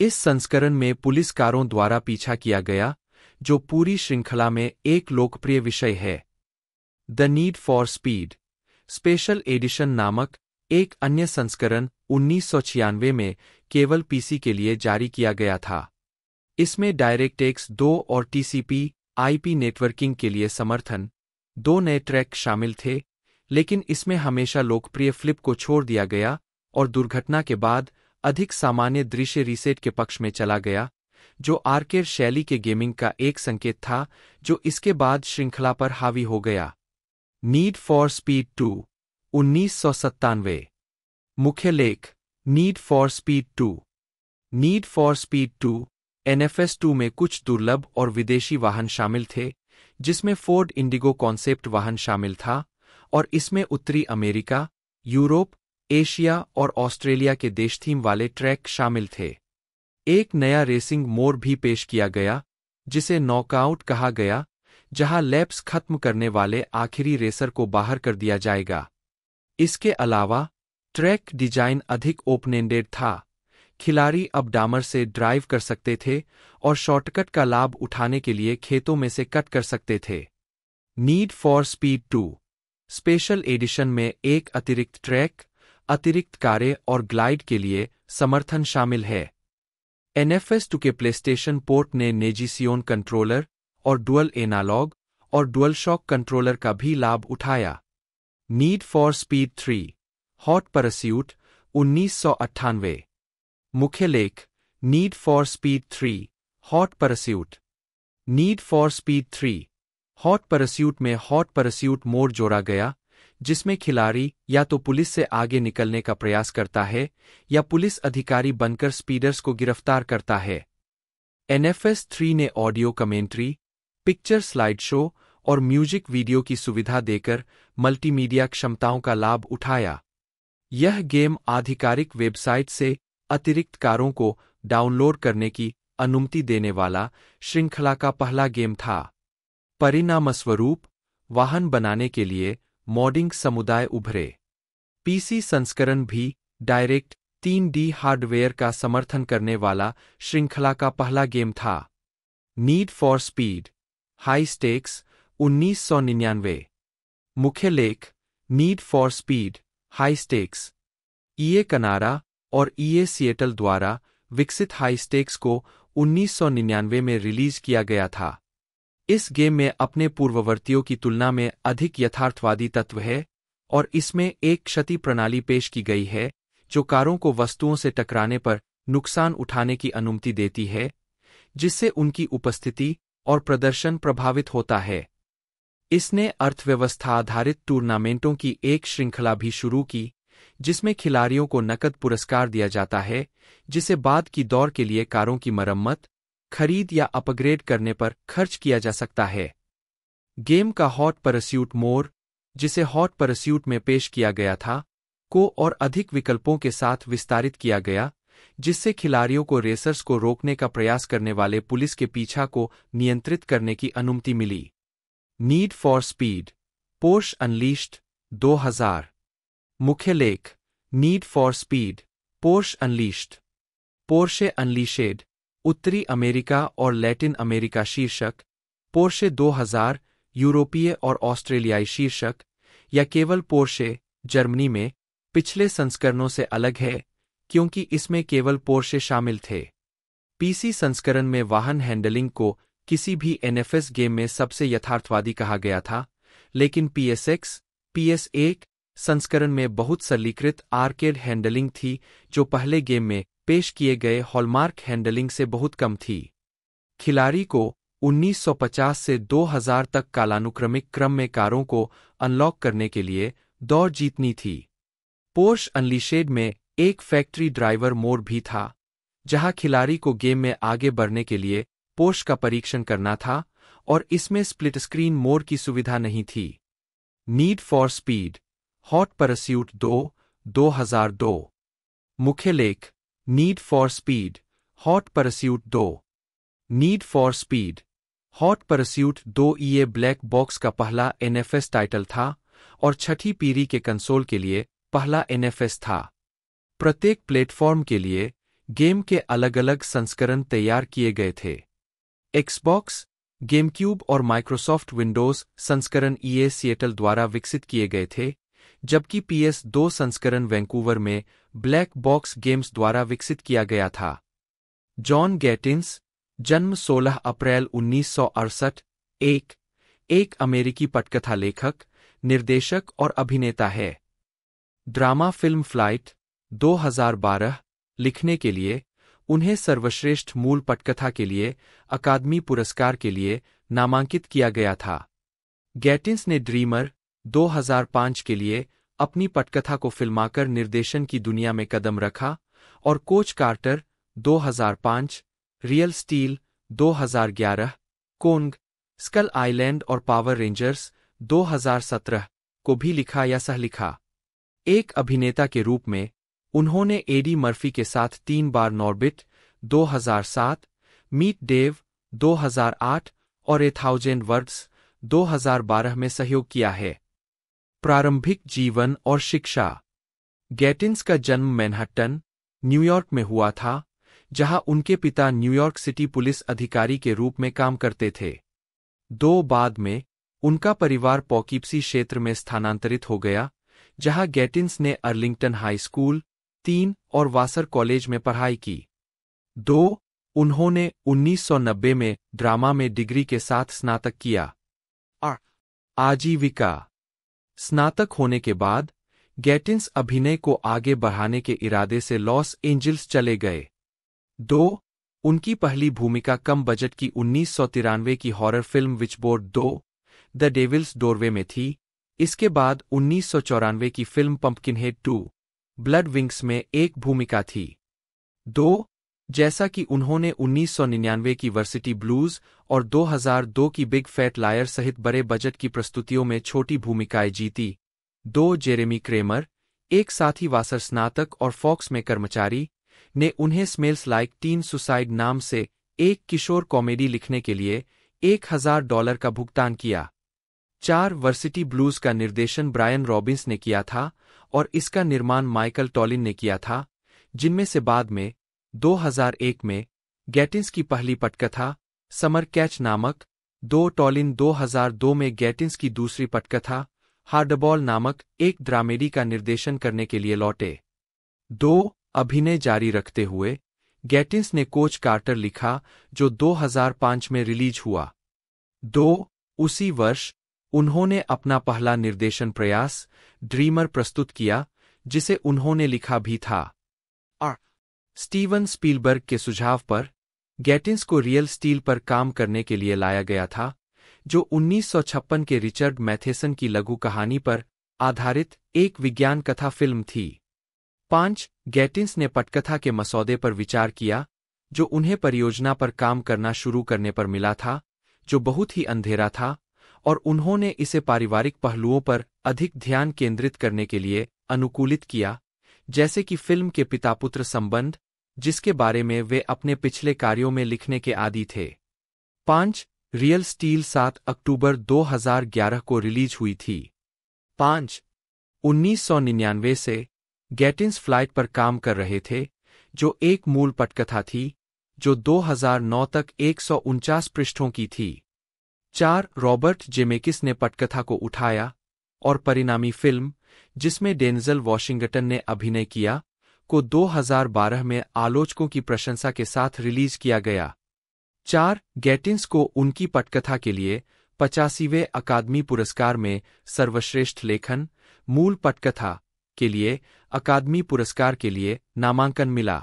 इस संस्करण में पुलिस कारों द्वारा पीछा किया गया जो पूरी श्रृंखला में एक लोकप्रिय विषय है The Need for Speed Special Edition नामक एक अन्य संस्करण उन्नीस में केवल पीसी के लिए जारी किया गया था इसमें डायरेक्टेक्स दो और टीसीपी आईपी नेटवर्किंग के लिए समर्थन दो नए ट्रैक शामिल थे लेकिन इसमें हमेशा लोकप्रिय फ्लिप को छोड़ दिया गया और दुर्घटना के बाद अधिक सामान्य दृश्य रीसेट के पक्ष में चला गया जो आर्केर शैली के गेमिंग का एक संकेत था जो इसके बाद श्रृंखला पर हावी हो गया नीड फॉर स्पीड टू उन्नीस मुख्य लेख need for Speed two Need for Speed two NFS two में कुछ दुर्लभ और विदेशी वाहन शामिल थे जिसमें फोर्ड इंडिगो कॉन्सेप्ट वाहन शामिल था और इसमें उत्तरी अमेरिका यूरोप एशिया और ऑस्ट्रेलिया के देश थीम वाले ट्रैक शामिल थे एक नया रेसिंग मोर भी पेश किया गया जिसे नॉकआउट कहा गया जहां लैप्स खत्म करने वाले आखिरी रेसर को बाहर कर दिया जाएगा इसके अलावा ट्रैक डिजाइन अधिक ओपन एंडेड था खिलाड़ी अब डामर से ड्राइव कर सकते थे और शॉर्टकट का लाभ उठाने के लिए खेतों में से कट कर सकते थे Need for Speed two Special Edition में एक अतिरिक्त ट्रैक अतिरिक्त कारें और ग्लाइड के लिए समर्थन शामिल है एनएफएस टू के प्लेस्टेशन पोर्ट ने नेजिसियोन कंट्रोलर और डुअल एनालॉग और डुअल शॉक कंट्रोलर का भी लाभ उठाया Need for speed three hot Pursuit उन्नीस सौ अट्ठानवे मुख्य लेख need for speed three hot Pursuit Need for speed three hot Pursuit में हॉट परस्यूट मोड जोड़ा गया जिसमें खिलाड़ी या तो पुलिस से आगे निकलने का प्रयास करता है या पुलिस अधिकारी बनकर स्पीडर्स को गिरफ्तार करता है एनएफएस थ्री ने audio commentary picture slide show और म्यूजिक वीडियो की सुविधा देकर मल्टीमीडिया क्षमताओं का लाभ उठाया यह गेम आधिकारिक वेबसाइट से अतिरिक्त कारों को डाउनलोड करने की अनुमति देने वाला श्रृंखला का पहला गेम था परिणामस्वरूप वाहन बनाने के लिए मॉडिंग समुदाय उभरे पीसी संस्करण भी डायरेक्ट तीन डी हार्डवेयर का समर्थन करने वाला श्रृंखला का पहला गेम था Need for Speed High Stakes 1999 मुख्य लेख need for Speed High Stakes EA Canada और ईए e सिएटल द्वारा विकसित हाई स्टेक्स को 1999 में रिलीज किया गया था इस गेम में अपने पूर्ववर्तियों की तुलना में अधिक यथार्थवादी तत्व है और इसमें एक क्षति प्रणाली पेश की गई है जो कारों को वस्तुओं से टकराने पर नुकसान उठाने की अनुमति देती है जिससे उनकी उपस्थिति और प्रदर्शन प्रभावित होता है इसने अर्थव्यवस्था आधारित टूर्नामेंटों की एक श्रृंखला भी शुरू की जिसमें खिलाड़ियों को नकद पुरस्कार दिया जाता है जिसे बाद की दौर के लिए कारों की मरम्मत खरीद या अपग्रेड करने पर खर्च किया जा सकता है गेम का हॉट परस्यूट मोर जिसे हॉट परस्यूट में पेश किया गया था को और अधिक विकल्पों के साथ विस्तारित किया गया जिससे खिलाड़ियों को रेसर्स को रोकने का प्रयास करने वाले पुलिस के पीछा को नियंत्रित करने की अनुमति मिली नीड फॉर स्पीड पोर्श दो 2000 मुख्य लेख need for Speed Porsche Unleashed Porsche Unleashed उत्तरी अमेरिका और लैटिन अमेरिका शीर्षक पोर्शे 2000 यूरोपीय और ऑस्ट्रेलियाई शीर्षक या केवल पोर्शे जर्मनी में पिछले संस्करणों से अलग है क्योंकि इसमें केवल पोर्शे शामिल थे पीसी संस्करण में वाहन हैंडलिंग को किसी भी एनएफएस गेम में सबसे यथार्थवादी कहा गया था लेकिन पीएसएक्स पीएस संस्करण में बहुत सरलीकृत आर्केड हैंडलिंग थी जो पहले गेम में पेश किए गए हॉलमार्क हैंडलिंग से बहुत कम थी खिलाड़ी को 1950 से 2000 तक कालानुक्रमिक क्रम में कारों को अनलॉक करने के लिए दौड़ जीतनी थी पोर्श अनलिशेड में एक फैक्ट्री ड्राइवर मोड भी था जहां खिलाड़ी को गेम में आगे बढ़ने के लिए पोर्श का परीक्षण करना था और इसमें स्प्लिट स्क्रीन मोड की सुविधा नहीं थी Need for speed hot Pursuit दो दो मुख्य लेख need for speed hot Pursuit दो Need for speed hot Pursuit दो ये ब्लैक बॉक्स का पहला एनएफएस टाइटल था और छठी पीरी के कंसोल के लिए पहला एनएफएस था प्रत्येक प्लेटफॉर्म के लिए गेम के अलग अलग संस्करण तैयार किए गए थे एक्सबॉक्स गेमक्यूब और माइक्रोसॉफ्ट विंडोज संस्करण ईए e सिएटल द्वारा विकसित किए गए थे जबकि पीएस दो संस्करण वैंकूवर में ब्लैक बॉक्स गेम्स द्वारा विकसित किया गया था जॉन गैटिन्स जन्म 16 अप्रैल उन्नीस एक एक अमेरिकी पटकथा लेखक निर्देशक और अभिनेता है ड्रामा फिल्म फ्लाइट 2012 लिखने के लिए उन्हें सर्वश्रेष्ठ मूल पटकथा के लिए अकादमी पुरस्कार के लिए नामांकित किया गया था गैटिन्स ने ड्रीमर 2005 के लिए अपनी पटकथा को फिल्माकर निर्देशन की दुनिया में कदम रखा और Coach Carter 2005, Real Steel 2011, Kong Skull Island और पावर रेंजर्स 2017 को भी लिखा या सह लिखा एक अभिनेता के रूप में उन्होंने एडी मर्फी के साथ तीन बार नॉर्बिट 2007, मीट डेव 2008 और ए थाउजेंड वर्ड्स 2012 में सहयोग किया है प्रारंभिक जीवन और शिक्षा गैटिन्स का जन्म मैनहट्टन न्यूयॉर्क में हुआ था जहां उनके पिता न्यूयॉर्क सिटी पुलिस अधिकारी के रूप में काम करते थे दो बाद में उनका परिवार पॉकीप्सी क्षेत्र में स्थानांतरित हो गया जहां गैटिन्स ने अर्लिंगटन हाई स्कूल तीन और वासर कॉलेज में पढ़ाई की दो उन्होंने 1990 में ड्रामा में डिग्री के साथ स्नातक किया आजीविका स्नातक होने के बाद गैटिन्स अभिनय को आगे बढ़ाने के इरादे से लॉस एंजल्स चले गए दो उनकी पहली भूमिका कम बजट की उन्नीस की हॉरर फिल्म विचबोर्ड दो द डेविल्स डोरवे में थी इसके बाद उन्नीस की film Pumpkinhead two Blood Wings में एक भूमिका थी दो जैसा कि उन्होंने 1999 की वर्सिटी ब्लूज और 2002 की बिग फैट लायर सहित बड़े बजट की प्रस्तुतियों में छोटी भूमिकाएं जीती दो जेरेमी क्रेमर एक साथी वासर स्नातक और फॉक्स में कर्मचारी ने उन्हें स्मेल्स लाइक टीन सुसाइड नाम से एक किशोर कॉमेडी लिखने के लिए एक हजार डॉलर का भुगतान किया चार वर्सिटी ब्लूज का निर्देशन ब्रायन रॉबिन्स ने किया था और इसका निर्माण माइकल टॉलिन ने किया था जिनमें से बाद में 2001 में गैटिंस की पहली पटकथा समर कैच नामक दो टॉलिन 2002 में गैटिंस की दूसरी पटकथा हार्डबॉल नामक एक ड्रामेडी का निर्देशन करने के लिए लौटे दो अभिनय जारी रखते हुए गैटिंस ने कोच कार्टर लिखा जो 2005 में रिलीज हुआ दो उसी वर्ष उन्होंने अपना पहला निर्देशन प्रयास ड्रीमर प्रस्तुत किया जिसे उन्होंने लिखा भी था आर स्टीवन स्पीलबर्ग के सुझाव पर गैटिंस को रियल स्टील पर काम करने के लिए लाया गया था जो 1956 के रिचर्ड मैथेसन की लघु कहानी पर आधारित एक विज्ञान कथा फिल्म थी पांच गैटिंस ने पटकथा के मसौदे पर विचार किया जो उन्हें परियोजना पर काम करना शुरू करने पर मिला था जो बहुत ही अंधेरा था और उन्होंने इसे पारिवारिक पहलुओं पर अधिक ध्यान केंद्रित करने के लिए अनुकूलित किया जैसे कि फिल्म के पिता पुत्र संबंध जिसके बारे में वे अपने पिछले कार्यों में लिखने के आदि थे पांच रियल स्टील सात अक्टूबर 2011 को रिलीज हुई थी सौ 1999 से गेटिंस फ्लाइट पर काम कर रहे थे जो एक मूल पटकथा थी जो 2009 तक एक पृष्ठों की थी चार रॉबर्ट जेमेकिस ने पटकथा को उठाया और परिणामी फिल्म जिसमें डेनजल वॉशिंगटन ने अभिनय किया को 2012 में आलोचकों की प्रशंसा के साथ रिलीज किया गया चार गेटिंस को उनकी पटकथा के लिए पचासीवें अकादमी पुरस्कार में सर्वश्रेष्ठ लेखन मूल पटकथा के लिए अकादमी पुरस्कार के लिए नामांकन मिला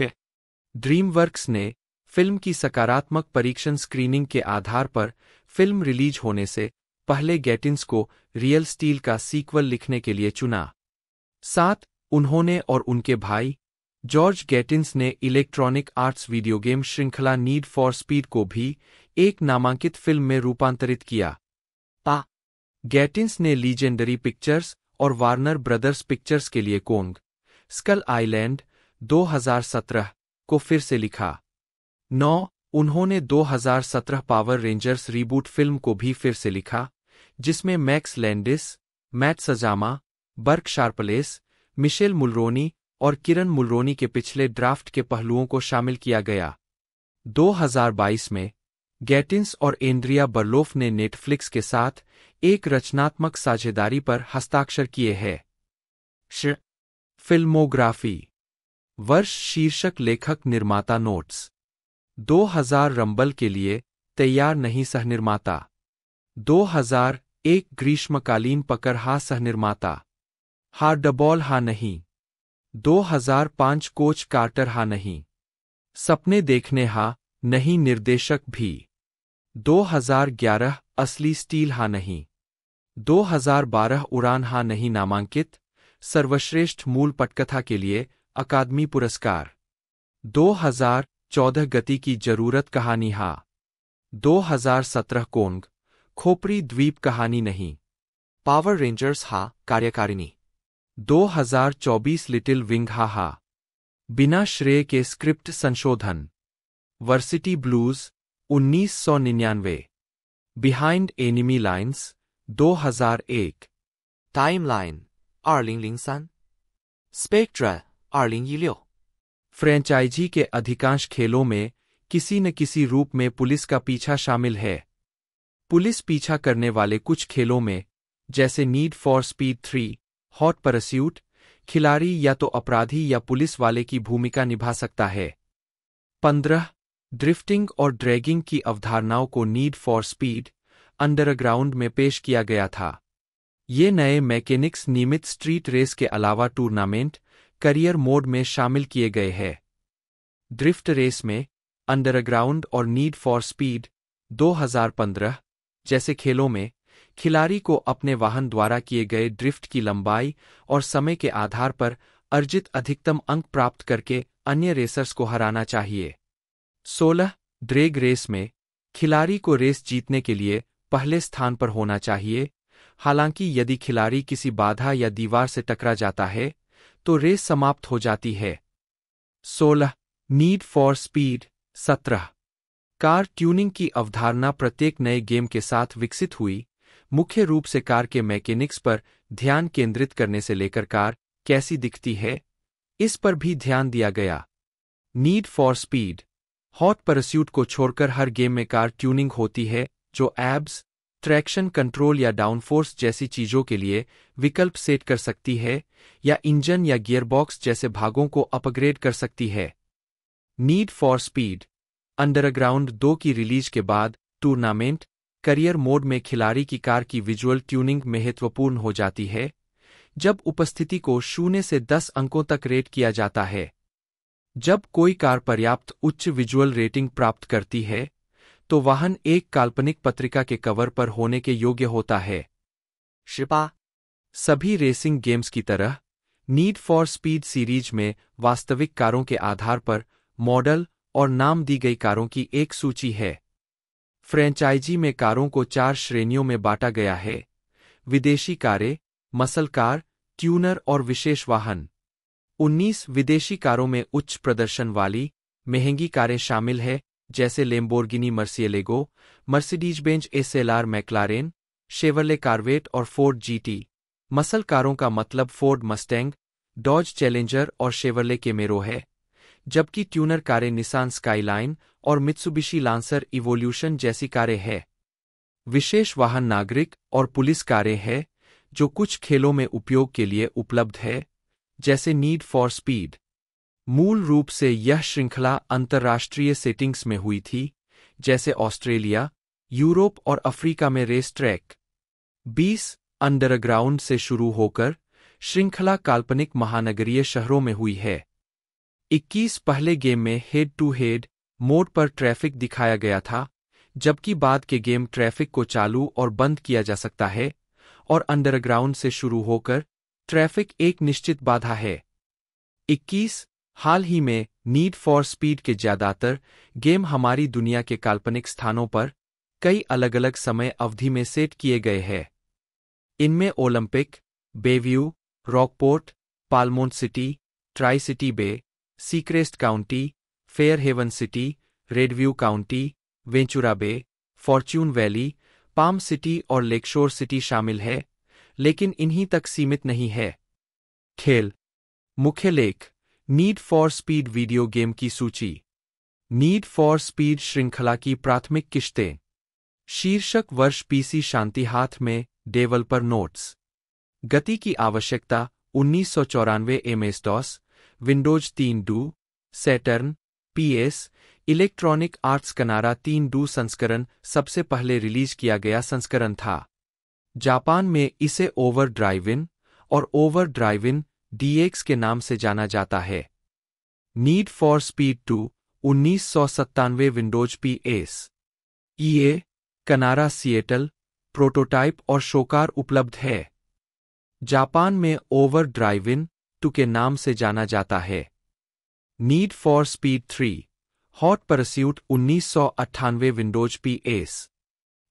ड्रीम ड्रीमवर्क्स ने फिल्म की सकारात्मक परीक्षण स्क्रीनिंग के आधार पर फिल्म रिलीज होने से पहले गेटिंस को रियल स्टील का सीक्वल लिखने के लिए चुना सात उन्होंने और उनके भाई जॉर्ज गेटिन्स ने इलेक्ट्रॉनिक आर्ट्स वीडियो गेम श्रृंखला नीड फॉर स्पीड को भी एक नामांकित फिल्म में रूपांतरित किया पा गैटिन्स ने लीजेंडरी पिक्चर्स और वार्नर ब्रदर्स पिक्चर्स के लिए कोंग स्कल आइलैंड 2017 को फिर से लिखा नौ उन्होंने 2017 पावर रेंजर्स रीबूट फिल्म को भी फिर से लिखा जिसमें Max Landis Matt Sazama Burk Sharpless Michelle Mulroney और किरण मुलरोनी के पिछले ड्राफ्ट के पहलुओं को शामिल किया गया 2022 में गैटिन्स और एंड्रिया बर्लोफ ने नेटफ्लिक्स के साथ एक रचनात्मक साझेदारी पर हस्ताक्षर किए हैं फिल्मोग्राफी वर्ष शीर्षक लेखक निर्माता नोट्स 2000 रंबल के लिए तैयार नहीं सहनिर्माता 2001 ग्रीष्मकालीन पकड़हा सहनिर्माता हा डबॉल हा नहीं 2005 कोच कार्टर हा नहीं सपने देखने हा नहीं निर्देशक भी 2011 असली स्टील हा नहीं 2012 उड़ान हा नहीं नामांकित सर्वश्रेष्ठ मूल पटकथा के लिए अकादमी पुरस्कार 2014 गति की जरूरत कहानी हा 2017 कोंग खोपरी द्वीप कहानी नहीं पावर रेंजर्स हा कार्यकारिणी 2024 लिटिल विंग हाहा बिना श्रेय के स्क्रिप्ट संशोधन Varsity Blues 1999 Behind Enemy Lines 2001 Timeline 2003 Spectral 2016 franchise के अधिकांश खेलों में किसी न किसी रूप में पुलिस का पीछा शामिल है पुलिस पीछा करने वाले कुछ खेलों में जैसे Need for speed three hot Pursuit खिलाड़ी या तो अपराधी या पुलिस वाले की भूमिका निभा सकता है पंद्रह ड्रिफ्टिंग और ड्रैगिंग की अवधारणाओं को नीड फॉर स्पीड अंडरग्राउंड में पेश किया गया था ये नए मैकेनिक्स नियमित स्ट्रीट रेस के अलावा टूर्नामेंट करियर मोड में शामिल किए गए हैं ड्रिफ्ट रेस में अंडरग्राउंड और नीड फॉर स्पीड 2015 जैसे खेलों में खिलाड़ी को अपने वाहन द्वारा किए गए ड्रिफ्ट की लंबाई और समय के आधार पर अर्जित अधिकतम अंक प्राप्त करके अन्य रेसर्स को हराना चाहिए 16. ड्रेग रेस में खिलाड़ी को रेस जीतने के लिए पहले स्थान पर होना चाहिए हालांकि यदि खिलाड़ी किसी बाधा या दीवार से टकरा जाता है तो रेस समाप्त हो जाती है 16. Need for Speed 17. Car tuning की अवधारणा प्रत्येक नए गेम के साथ विकसित हुई मुख्य रूप से कार के मैकेनिक्स पर ध्यान केंद्रित करने से लेकर कार कैसी दिखती है इस पर भी ध्यान दिया गया Need for speed hot Pursuit को छोड़कर हर गेम में कार ट्यूनिंग होती है जो एब्स ट्रैक्शन कंट्रोल या डाउनफोर्स जैसी चीजों के लिए विकल्प सेट कर सकती है या इंजन या गियरबॉक्स जैसे भागों को अपग्रेड कर सकती है नीड फॉर स्पीड अंडरग्राउंड दो की रिलीज के बाद टूर्नामेंट करियर मोड में खिलाड़ी की कार की विजुअल ट्यूनिंग महत्वपूर्ण हो जाती है जब उपस्थिति को शून्य से दस अंकों तक रेट किया जाता है जब कोई कार पर्याप्त उच्च विजुअल रेटिंग प्राप्त करती है तो वाहन एक काल्पनिक पत्रिका के कवर पर होने के योग्य होता है शिपा सभी रेसिंग गेम्स की तरह नीड फॉर स्पीड सीरीज में वास्तविक कारों के आधार पर मॉडल और नाम दी गई कारों की एक सूची है फ्रेंचाइजी में कारों को चार श्रेणियों में बांटा गया है विदेशी कारें मसल कार ट्यूनर और विशेष वाहन 19 विदेशी कारों में उच्च प्रदर्शन वाली महंगी कारें शामिल है जैसे Lamborghini Murcielago Mercedes Benz SLR McLaren Chevrolet Corvette और फोर्ड जीटी मसल कारों का मतलब फोर्ड मस्टैंग डॉज चैलेंजर और शेवरले केमेरो है जबकि ट्यूनर कारें निसान स्काईलाइन और मित्सुबिशी लांसर इवोल्यूशन जैसी कारें हैं विशेष वाहन नागरिक और पुलिस कारें हैं जो कुछ खेलों में उपयोग के लिए उपलब्ध है जैसे नीड फॉर स्पीड मूल रूप से यह श्रृंखला अंतर्राष्ट्रीय सेटिंग्स में हुई थी जैसे ऑस्ट्रेलिया यूरोप और अफ्रीका में रेस ट्रैक 20 अंडरग्राउंड से शुरू होकर श्रृंखला काल्पनिक महानगरीय शहरों में हुई है 21 पहले गेम में हेड टू हेड मोड पर ट्रैफिक दिखाया गया था जबकि बाद के गेम ट्रैफिक को चालू और बंद किया जा सकता है और अंडरग्राउंड से शुरू होकर ट्रैफिक एक निश्चित बाधा है 21 हाल ही में नीड फॉर स्पीड के ज्यादातर गेम हमारी दुनिया के काल्पनिक स्थानों पर कई अलग अलग समय अवधि में सेट किए गए हैं इनमें Olympic Bayview Rockport Palmont City Tri City Bay Seacrest County Fair Haven City Redview County Ventura Bay Fortune Valley Palm City और लेकशोर सिटी शामिल है लेकिन इन्हीं तक सीमित नहीं है खेल मुख्य लेख need for Speed video game की सूची नीड फॉर स्पीड श्रृंखला की प्राथमिक किश्तें शीर्षक वर्ष पीसी शांति हाथ में डेवलपर नोट्स गति की आवश्यकता उन्नीस सौ चौरानवे एमएसडॉस विंडोज तीन DO Saturn PS Electronic Arts Canada तीन डू संस्करण सबसे पहले रिलीज किया गया संस्करण था जापान में इसे ओवर ड्राइव इन और ओवर ड्राइव इन डीएक्स के नाम से जाना जाता है नीड फॉर स्पीड टू उन्नीस सौ सत्तानवे Windows P S E Canada Seattle prototype और शोकार उपलब्ध है जापान में ओवर ड्राइव इन टू के नाम से जाना जाता है Need for speed three hot Pursuit उन्नीस सौ अट्ठानवे Windows P S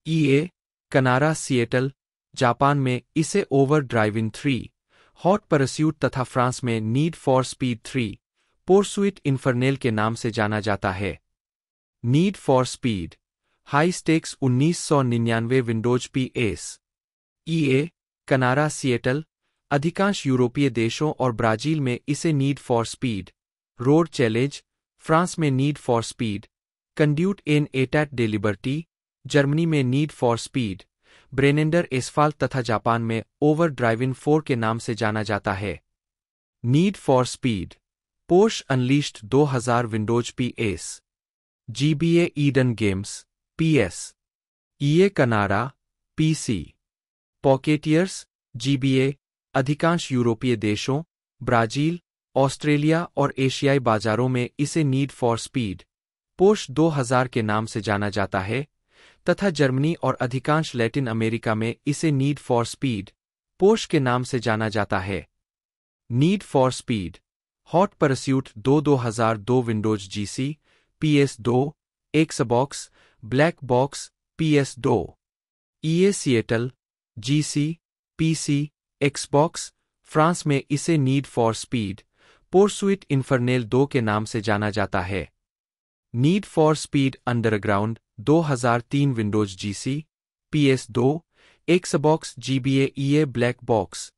E A Canada Seattle Japan में इसे Over Drive in three hot Pursuit तथा फ्रांस में नीड फॉर स्पीड थ्री पोर्सुइट इन्फर्नेल के नाम से जाना जाता है Need for Speed High Stakes 1999 Windows P S E A Canada Seattle अधिकांश यूरोपीय देशों और ब्राजील में इसे need for Speed Road Challenge France में नीड फॉर स्पीड कंड्यूट इन एटैट डे लिबर्टी जर्मनी में नीड फॉर स्पीड ब्रेनेंडर एस्फाल तथा जापान में ओवर ड्राइविंग फोर के नाम से जाना जाता है नीड फॉर स्पीड पोर्श दो 2000 Windows P S GBA Eden Games P S E Canada P C Pocketeers GBA अधिकांश यूरोपीय देशों ब्राजील ऑस्ट्रेलिया और एशियाई बाजारों में इसे नीड फॉर स्पीड पोर्श 2000 के नाम से जाना जाता है तथा जर्मनी और अधिकांश लैटिन अमेरिका में इसे नीड फॉर स्पीड पोर्श के नाम से जाना जाता है Need for speed hot Pursuit दो दो हजार दो विंडोज जीसी पीएस दो एक्सबॉक्स ब्लैक बॉक्स पीएस दो EA Seattle GC PC Xbox France में इसे नीड फॉर स्पीड पोर्सुइट इन्फर्नेल दो के नाम से जाना जाता है Need for Speed Underground 2003 Windows GC, PS PS2, Xbox GBA EA Black Box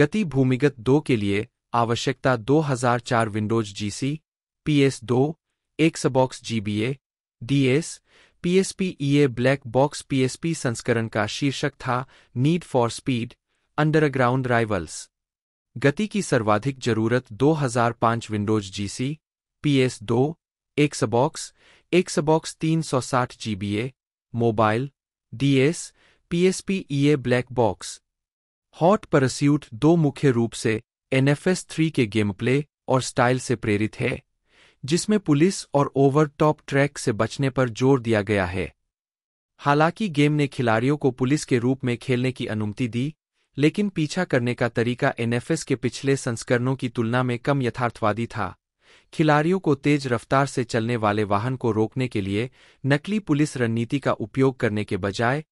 गति भूमिगत दो के लिए आवश्यकता 2004 Windows GC, PS PS2, Xbox GBA, DS PSP EA Black Box PSP संस्करण का शीर्षक था Need for Speed Underground Rivals गति की सर्वाधिक जरूरत 2005 विंडोज जीसी पीएस दो एक सबॉक्स एक सबॉक्स तीन सौ साठ GBA mobile DS PSP EA Black Box Hot Pursuit दो मुख्य रूप से एनएफएस थ्री के गेम प्ले और स्टाइल से प्रेरित है जिसमें पुलिस और ओवर टॉप ट्रैक से बचने पर जोर दिया गया है हालांकि गेम ने खिलाड़ियों को पुलिस के रूप में खेलने की अनुमति दी लेकिन पीछा करने का तरीका एनएफएस के पिछले संस्करणों की तुलना में कम यथार्थवादी था खिलाड़ियों को तेज रफ्तार से चलने वाले वाहन को रोकने के लिए नकली पुलिस रणनीति का उपयोग करने के बजाय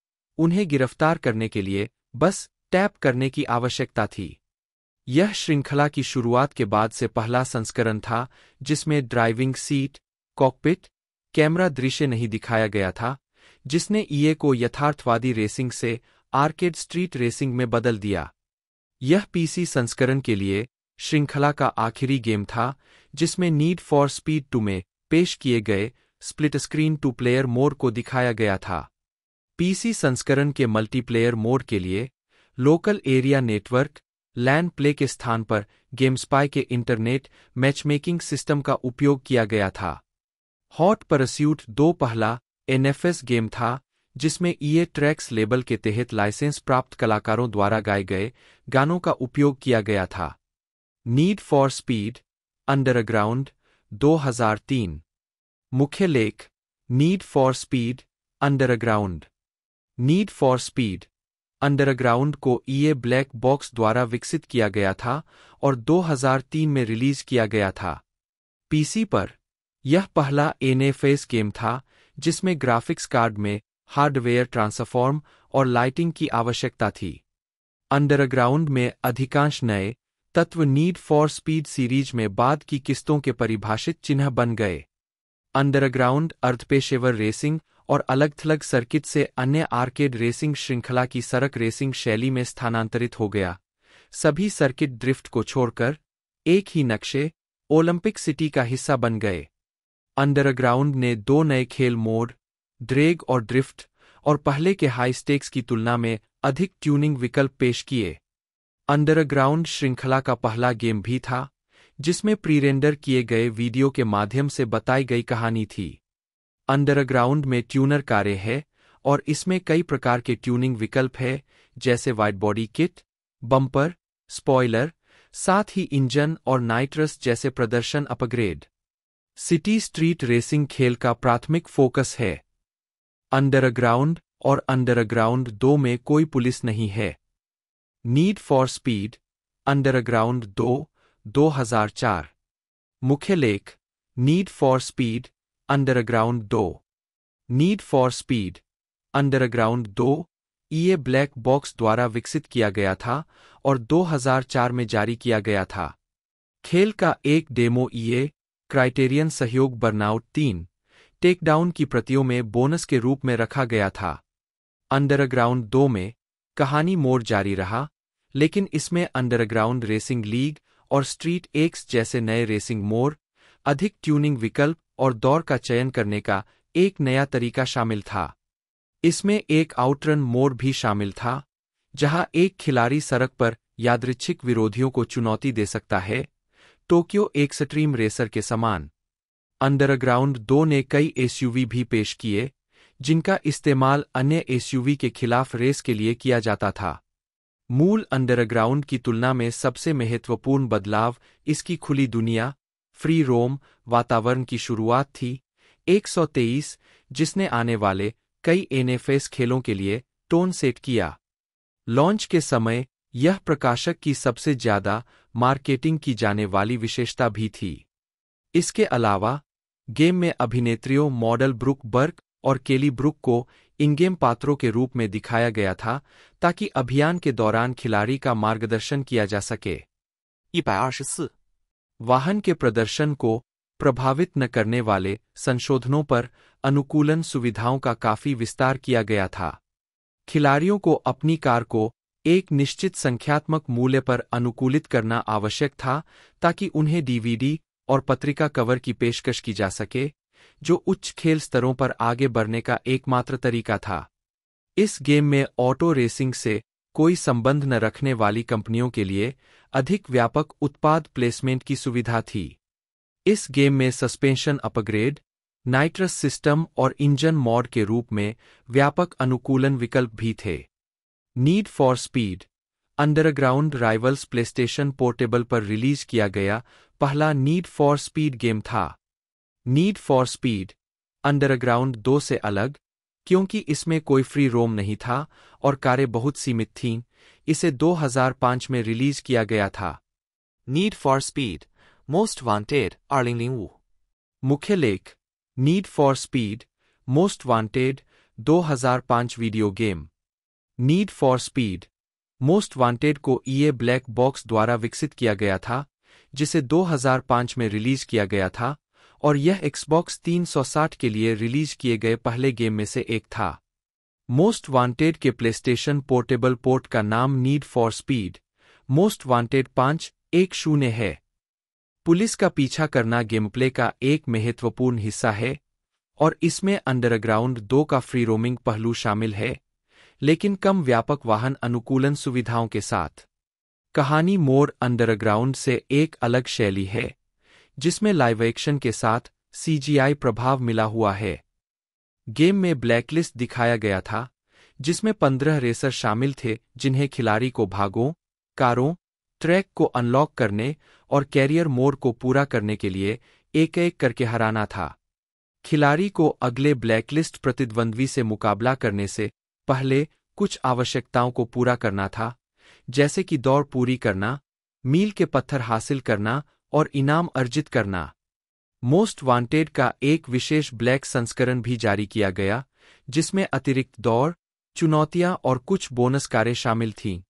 उन्हें गिरफ्तार करने के लिए बस टैप करने की आवश्यकता थी यह श्रृंखला की शुरुआत के बाद से पहला संस्करण था जिसमें ड्राइविंग सीट कॉकपिट कैमरा दृश्य नहीं दिखाया गया था जिसने ईए को यथार्थवादी रेसिंग से आर्केड स्ट्रीट रेसिंग में बदल दिया यह पीसी संस्करण के लिए श्रृंखला का आखिरी गेम था जिसमें नीड फॉर स्पीड टू में पेश किए गए split screen two player mode को दिखाया गया था पीसी संस्करण के मल्टीप्लेयर मोड के लिए local area network LAN play के स्थान पर गेम्सपाई के इंटरनेट मैचमेकिंग सिस्टम का उपयोग किया गया था हॉट परस्यूट दो पहला एनएफएस गेम था जिसमें ईए ट्रैक्स लेबल के तहत लाइसेंस प्राप्त कलाकारों द्वारा गाए गए गानों का उपयोग किया गया था नीड फॉर स्पीड अंडरग्राउंड 2003 मुख्य लेख need for Speed Underground Need for Speed Underground को ईए ब्लैक बॉक्स द्वारा विकसित किया गया था और 2003 में रिलीज किया गया था पीसी पर यह पहला एनएफएस गेम था जिसमें ग्राफिक्स कार्ड में हार्डवेयर ट्रांसफॉर्म और लाइटिंग की आवश्यकता थी अंडरग्राउंड में अधिकांश नए तत्व नीड फॉर स्पीड सीरीज में बाद की किस्तों के परिभाषित चिन्ह बन गए अंडरग्राउंड अर्धपेशेवर रेसिंग और अलग थलग सर्किट से अन्य आर्केड रेसिंग श्रृंखला की सड़क रेसिंग शैली में स्थानांतरित हो गया सभी सर्किट ड्रिफ्ट को छोड़कर एक ही नक्शे ओलंपिक सिटी का हिस्सा बन गए अंडरग्राउंड ने दो नए खेल मोड ड्रेग और ड्रिफ्ट और पहले के हाई स्टेक्स की तुलना में अधिक ट्यूनिंग विकल्प पेश किए अंडरग्राउंड श्रृंखला का पहला गेम भी था जिसमें प्रीरेंडर किए गए वीडियो के माध्यम से बताई गई कहानी थी अंडरग्राउंड में ट्यूनर कार्य है और इसमें कई प्रकार के ट्यूनिंग विकल्प है जैसे wide body kit bumper spoiler साथ ही इंजन और नाइट्रस जैसे प्रदर्शन अपग्रेड सिटी स्ट्रीट रेसिंग खेल का प्राथमिक फोकस है अंडरग्राउंड और अंडरग्राउंड दो में कोई पुलिस नहीं है नीड फॉर स्पीड अंडरग्राउंड दो 2004 मुख्य लेख नीड फॉर स्पीड अंडरग्राउंड दो नीड फॉर स्पीड अंडरग्राउंड दो ये ब्लैक बॉक्स द्वारा विकसित किया गया था और 2004 में जारी किया गया था खेल का एक डेमो ये e क्राइटेरियन सहयोग बर्नाउट तीन टेकडाउन की प्रतियों में बोनस के रूप में रखा गया था अंडरग्राउंड दो में कहानी मोड़ जारी रहा लेकिन इसमें अंडरग्राउंड रेसिंग लीग और स्ट्रीट एक्स जैसे नए रेसिंग मोर अधिक ट्यूनिंग विकल्प और दौर का चयन करने का एक नया तरीका शामिल था इसमें एक आउटरन मोर भी शामिल था जहां एक खिलाड़ी सड़क पर यादृच्छिक विरोधियों को चुनौती दे सकता है टोक्यो एक स्ट्रीम रेसर के समान अंडरग्राउंड दो ने कई एसयूवी भी पेश किए जिनका इस्तेमाल अन्य एसयूवी के खिलाफ रेस के लिए किया जाता था मूल अंडरग्राउंड की तुलना में सबसे महत्वपूर्ण बदलाव इसकी खुली दुनिया फ्री रोम वातावरण की शुरुआत थी 123 जिसने आने वाले कई एनएफएस खेलों के लिए टोन सेट किया लॉन्च के समय यह प्रकाशक की सबसे ज्यादा मार्केटिंग की जाने वाली विशेषता भी थी इसके अलावा गेम में अभिनेत्रियों मॉडल ब्रुक बर्क और केली ब्रुक को इन गेम पात्रों के रूप में दिखाया गया था ताकि अभियान के दौरान खिलाड़ी का मार्गदर्शन किया जा सके वाहन के प्रदर्शन को प्रभावित न करने वाले संशोधनों पर अनुकूलन सुविधाओं का काफी विस्तार किया गया था खिलाड़ियों को अपनी कार को एक निश्चित संख्यात्मक मूल्य पर अनुकूलित करना आवश्यक था ताकि उन्हें डीवीडी और पत्रिका कवर की पेशकश की जा सके जो उच्च खेल स्तरों पर आगे बढ़ने का एकमात्र तरीका था इस गेम में ऑटो रेसिंग से कोई संबंध न रखने वाली कंपनियों के लिए अधिक व्यापक उत्पाद प्लेसमेंट की सुविधा थी इस गेम में सस्पेंशन अपग्रेड नाइट्रस सिस्टम और इंजन मॉड के रूप में व्यापक अनुकूलन विकल्प भी थे Need for Speed Underground Rivals PlayStation Portable पर रिलीज किया गया पहला नीड फॉर स्पीड गेम था नीड फॉर स्पीड अंडरग्राउंड दो से अलग क्योंकि इसमें कोई फ्री रोम नहीं था और कारें बहुत सीमित थीं इसे 2005 में रिलीज किया गया था Need for Speed Most Wanted आर्लिंग मुख्य लेख need for Speed Most Wanted 2005 video game Need for Speed Most Wanted को ईए ब्लैक बॉक्स द्वारा विकसित किया गया था जिसे 2005 में रिलीज किया गया था और यह एक्सबॉक्स 360 के लिए रिलीज किए गए पहले गेम में से एक था मोस्ट वांटेड के प्लेस्टेशन पोर्टेबल पोर्ट का नाम Need for Speed Most Wanted पांच एक शून्य है पुलिस का पीछा करना गेमप्ले का एक महत्वपूर्ण हिस्सा है और इसमें अंडरग्राउंड दो का फ्री रोमिंग पहलू शामिल है लेकिन कम व्यापक वाहन अनुकूलन सुविधाओं के साथ कहानी मोर अंडरग्राउंड से एक अलग शैली है जिसमें लाइव एक्शन के साथ सीजीआई प्रभाव मिला हुआ है गेम में ब्लैकलिस्ट दिखाया गया था जिसमें पंद्रह रेसर शामिल थे जिन्हें खिलाड़ी को भागों कारों ट्रैक को अनलॉक करने और कैरियर मोड को पूरा करने के लिए एक एक करके हराना था खिलाड़ी को अगले ब्लैकलिस्ट प्रतिद्वंद्वी से मुकाबला करने से पहले कुछ आवश्यकताओं को पूरा करना था जैसे कि दौड़ पूरी करना मील के पत्थर हासिल करना और इनाम अर्जित करना मोस्ट वांटेड का एक विशेष ब्लैक संस्करण भी जारी किया गया जिसमें अतिरिक्त दौड़ चुनौतियां और कुछ बोनस कारें शामिल थीं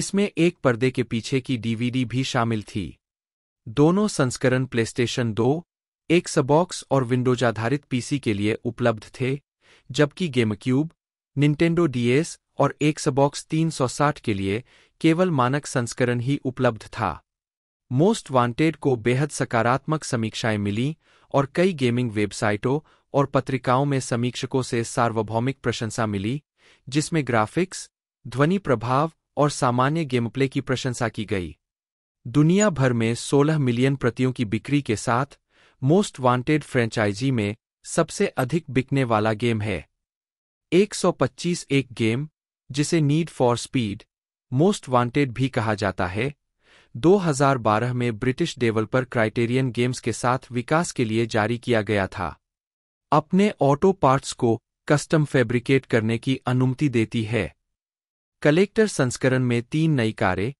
इसमें एक पर्दे के पीछे की डीवीडी भी शामिल थी दोनों संस्करण प्लेस्टेशन दो एक सबॉक्स और विंडोज आधारित पीसी के लिए उपलब्ध थे जबकि गेमक्यूब निंटेंडो डीएस और एक सबॉक्स 360 के लिए केवल मानक संस्करण ही उपलब्ध था मोस्ट वांटेड को बेहद सकारात्मक समीक्षाएं मिली और कई गेमिंग वेबसाइटों और पत्रिकाओं में समीक्षकों से सार्वभौमिक प्रशंसा मिली जिसमें ग्राफिक्स ध्वनि प्रभाव और सामान्य गेमप्ले की प्रशंसा की गई दुनिया भर में 16 मिलियन प्रतियों की बिक्री के साथ मोस्ट वांटेड फ्रेंचाइजी में सबसे अधिक बिकने वाला गेम है 125 एक गेम जिसे Need for Speed Most Wanted भी कहा जाता है 2012 में ब्रिटिश डेवलपर क्राइटेरियन गेम्स के साथ विकास के लिए जारी किया गया था अपने ऑटो पार्ट्स को कस्टम फैब्रिकेट करने की अनुमति देती है कलेक्टर संस्करण में तीन नई कारें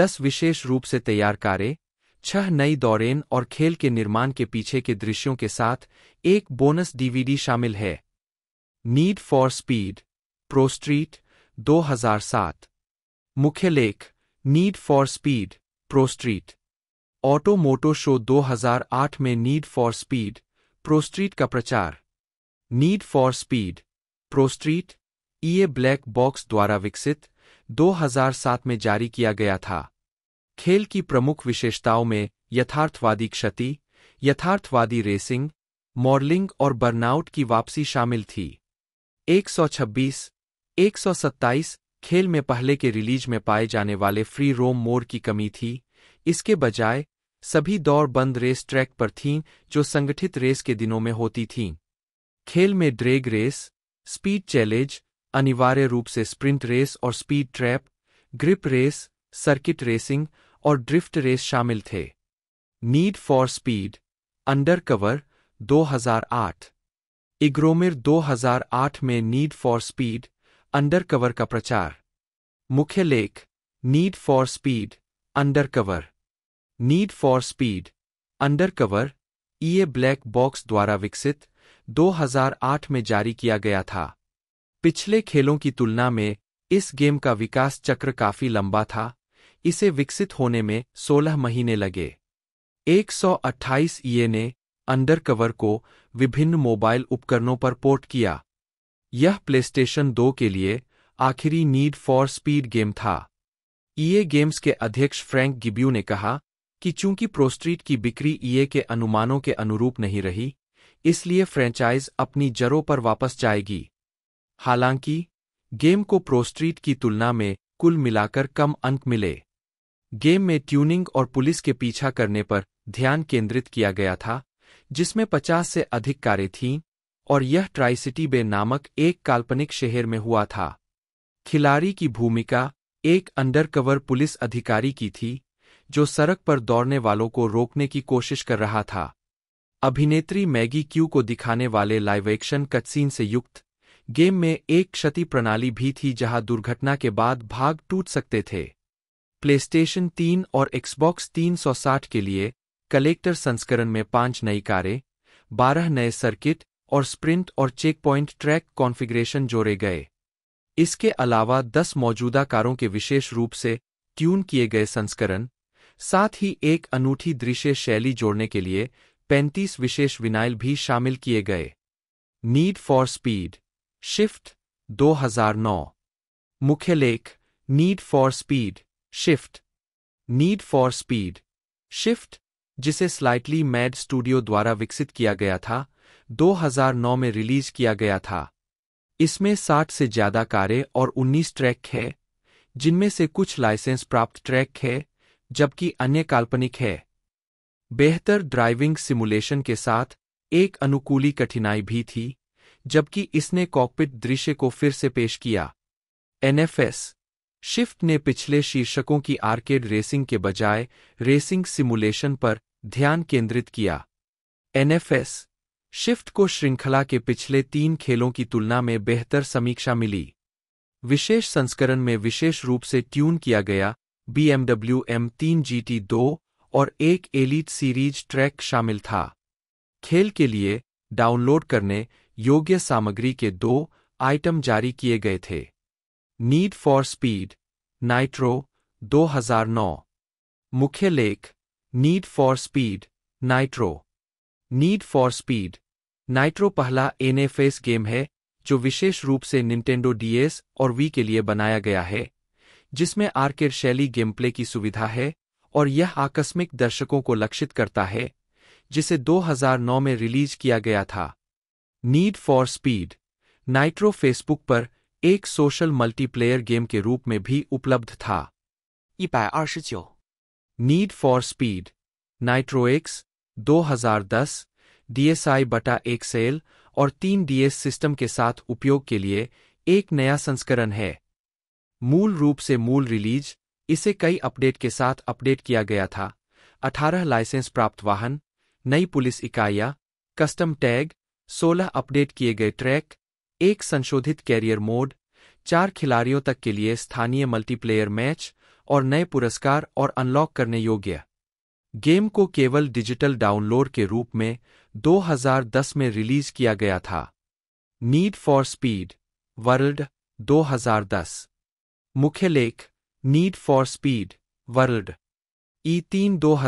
दस विशेष रूप से तैयार कारें छह नई दौरेन और खेल के निर्माण के पीछे के दृश्यों के साथ एक बोनस डीवीडी शामिल है नीड फॉर स्पीड प्रोस्ट्रीट 2007 मुख्य लेख need for Speed ProStreet Auto Moto Show 2008 में नीड फॉर स्पीड प्रोस्ट्रीट का प्रचार Need for Speed ProStreet EA Black Box द्वारा विकसित 2007 में जारी किया गया था खेल की प्रमुख विशेषताओं में यथार्थवादी क्षति यथार्थवादी रेसिंग मॉडलिंग और बर्नआउट की वापसी शामिल थी 126, 127 खेल में पहले के रिलीज में पाए जाने वाले फ्री रोम मोड की कमी थी इसके बजाय सभी दौड़ बंद रेस ट्रैक पर थीं जो संगठित रेस के दिनों में होती थीं खेल में ड्रेग रेस स्पीड चैलेंज अनिवार्य रूप से स्प्रिंट रेस और speed trap grip race circuit racing और ड्रिफ्ट रेस शामिल थे Need for Speed Undercover 2008 Igromir 2008 में need for Speed Undercover का प्रचार मुख्य लेख need for Speed Undercover Need for Speed Undercover EA Black Box द्वारा विकसित 2008 में जारी किया गया था पिछले खेलों की तुलना में इस गेम का विकास चक्र काफी लंबा था इसे विकसित होने में 16 महीने लगे 128 ईए e ने अंडर कवर को विभिन्न मोबाइल उपकरणों पर पोर्ट किया यह प्लेस्टेशन 2 के लिए आखिरी नीड फॉर स्पीड गेम था ईए e गेम्स के अध्यक्ष फ्रैंक गिब्यू ने कहा कि चूंकि प्रोस्ट्रीट की बिक्री ईए e के अनुमानों के अनुरूप नहीं रही इसलिए फ्रेंचाइज अपनी जरों पर वापस जाएगी हालांकि गेम को प्रोस्ट्रीट की तुलना में कुल मिलाकर कम अंक मिले गेम में ट्यूनिंग और पुलिस के पीछा करने पर ध्यान केंद्रित किया गया था जिसमें 50 से अधिक कारें थीं और यह ट्राइसिटी बे नामक एक काल्पनिक शहर में हुआ था खिलाड़ी की भूमिका एक अंडरकवर पुलिस अधिकारी की थी जो सड़क पर दौड़ने वालों को रोकने की कोशिश कर रहा था अभिनेत्री मैगी क्यू को दिखाने वाले लाइव एक्शन कटसीन से युक्त गेम में एक क्षति प्रणाली भी थी जहां दुर्घटना के बाद भाग टूट सकते थे प्लेस्टेशन 3 और एक्सबॉक्स 360 के लिए कलेक्टर संस्करण में पांच नई कारें बारह नए सर्किट और स्प्रिंट और चेकपॉइंट ट्रैक कॉन्फ़िगरेशन जोड़े गए इसके अलावा 10 मौजूदा कारों के विशेष रूप से ट्यून किए गए संस्करण साथ ही एक अनूठी दृश्य शैली जोड़ने के लिए 35 विशेष विनाइल भी शामिल किए गए नीड फॉर स्पीड शिफ्ट 2009 मुख्य लेख need for Speed Shift Need for Speed Shift जिसे स्लाइटली मैड स्टूडियो द्वारा विकसित किया गया था 2009 में रिलीज किया गया था इसमें 60 से ज्यादा कारें और 19 ट्रैक है जिनमें से कुछ लाइसेंस प्राप्त ट्रैक है जबकि अन्य काल्पनिक है बेहतर ड्राइविंग सिमुलेशन के साथ एक अनुकूली कठिनाई भी थी जबकि इसने कॉकपिट दृश्य को फिर से पेश किया एनएफएस शिफ्ट ने पिछले शीर्षकों की आर्केड रेसिंग के बजाय रेसिंग सिमुलेशन पर ध्यान केंद्रित किया एनएफएस शिफ्ट को श्रृंखला के पिछले तीन खेलों की तुलना में बेहतर समीक्षा मिली विशेष संस्करण में विशेष रूप से ट्यून किया गया BMW M3 दो और एक एलीट सीरीज ट्रैक शामिल था खेल के लिए डाउनलोड करने योग्य सामग्री के दो आइटम जारी किए गए थे नीड फॉर स्पीड नाइट्रो 2009 मुख्य लेख need for Speed Nitro Need for Speed Nitro पहला एन फेस गेम है जो विशेष रूप से निंटेंडो डीएस और वी के लिए बनाया गया है जिसमें आर्केड शैली गेमप्ले की सुविधा है और यह आकस्मिक दर्शकों को लक्षित करता है जिसे 2009 में रिलीज किया गया था Need for Speed Nitro Facebook पर एक सोशल मल्टीप्लेयर गेम के रूप में भी उपलब्ध था Need for Speed Nitro X 2010 DSi बटा एक सेल और तीन डीएस सिस्टम के साथ उपयोग के लिए एक नया संस्करण है मूल रूप से मूल रिलीज इसे कई अपडेट के साथ अपडेट किया गया था 18 लाइसेंस प्राप्त वाहन नई पुलिस इकाइयां कस्टम टैग 16 अपडेट किए गए ट्रैक एक संशोधित कैरियर मोड चार खिलाड़ियों तक के लिए स्थानीय मल्टीप्लेयर मैच और नए पुरस्कार और अनलॉक करने योग्य गेम को केवल डिजिटल डाउनलोड के रूप में 2010 में रिलीज किया गया था नीड फॉर स्पीड वर्ल्ड 2010 मुख्य लेख need for Speed World E तीन दो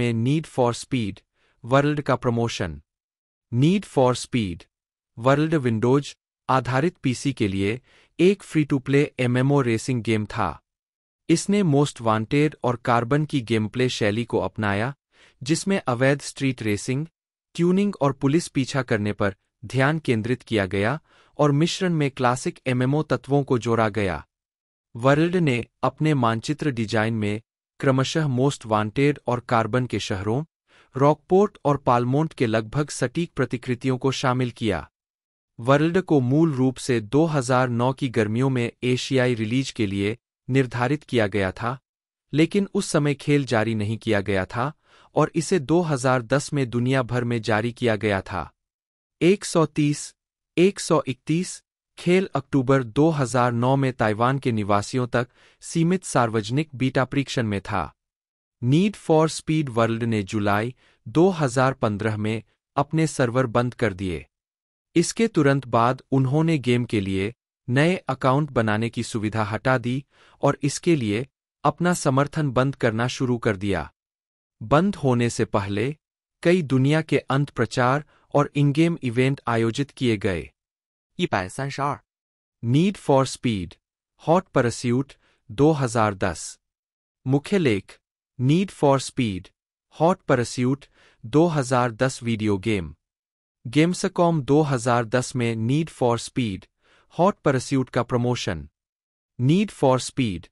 में नीड फॉर स्पीड वर्ल्ड का promotion Need for Speed World Windows आधारित पीसी के लिए एक free to play MMO racing game था इसने मोस्ट वांटेड और कार्बन की गेमप्ले शैली को अपनाया जिसमें अवैध स्ट्रीट रेसिंग ट्यूनिंग और पुलिस पीछा करने पर ध्यान केंद्रित किया गया और मिश्रण में क्लासिक एमएमओ तत्वों को जोड़ा गया वर्ल्ड ने अपने मानचित्र डिजाइन में क्रमशः मोस्ट वांटेड और कार्बन के शहरों रॉकपोर्ट और पालमोंट के लगभग सटीक प्रतिकृतियों को शामिल किया वर्ल्ड को मूल रूप से 2009 की गर्मियों में एशियाई रिलीज के लिए निर्धारित किया गया था लेकिन उस समय खेल जारी नहीं किया गया था और इसे 2010 में दुनिया भर में जारी किया गया था 130, 131 खेल अक्टूबर 2009 में ताइवान के निवासियों तक सीमित सार्वजनिक बीटा परीक्षण में था नीड फॉर स्पीड वर्ल्ड ने जुलाई 2015 में अपने सर्वर बंद कर दिए इसके तुरंत बाद उन्होंने गेम के लिए नए अकाउंट बनाने की सुविधा हटा दी और इसके लिए अपना समर्थन बंद करना शुरू कर दिया बंद होने से पहले कई दुनिया के अंत प्रचार और इनगेम इवेंट आयोजित किए गए Need for speed hot Pursuit 2010 मुख्य लेख need for speed hot Pursuit 2010 video game Gamescom 2010 में need for speed hot pursuit का promotion Need for speed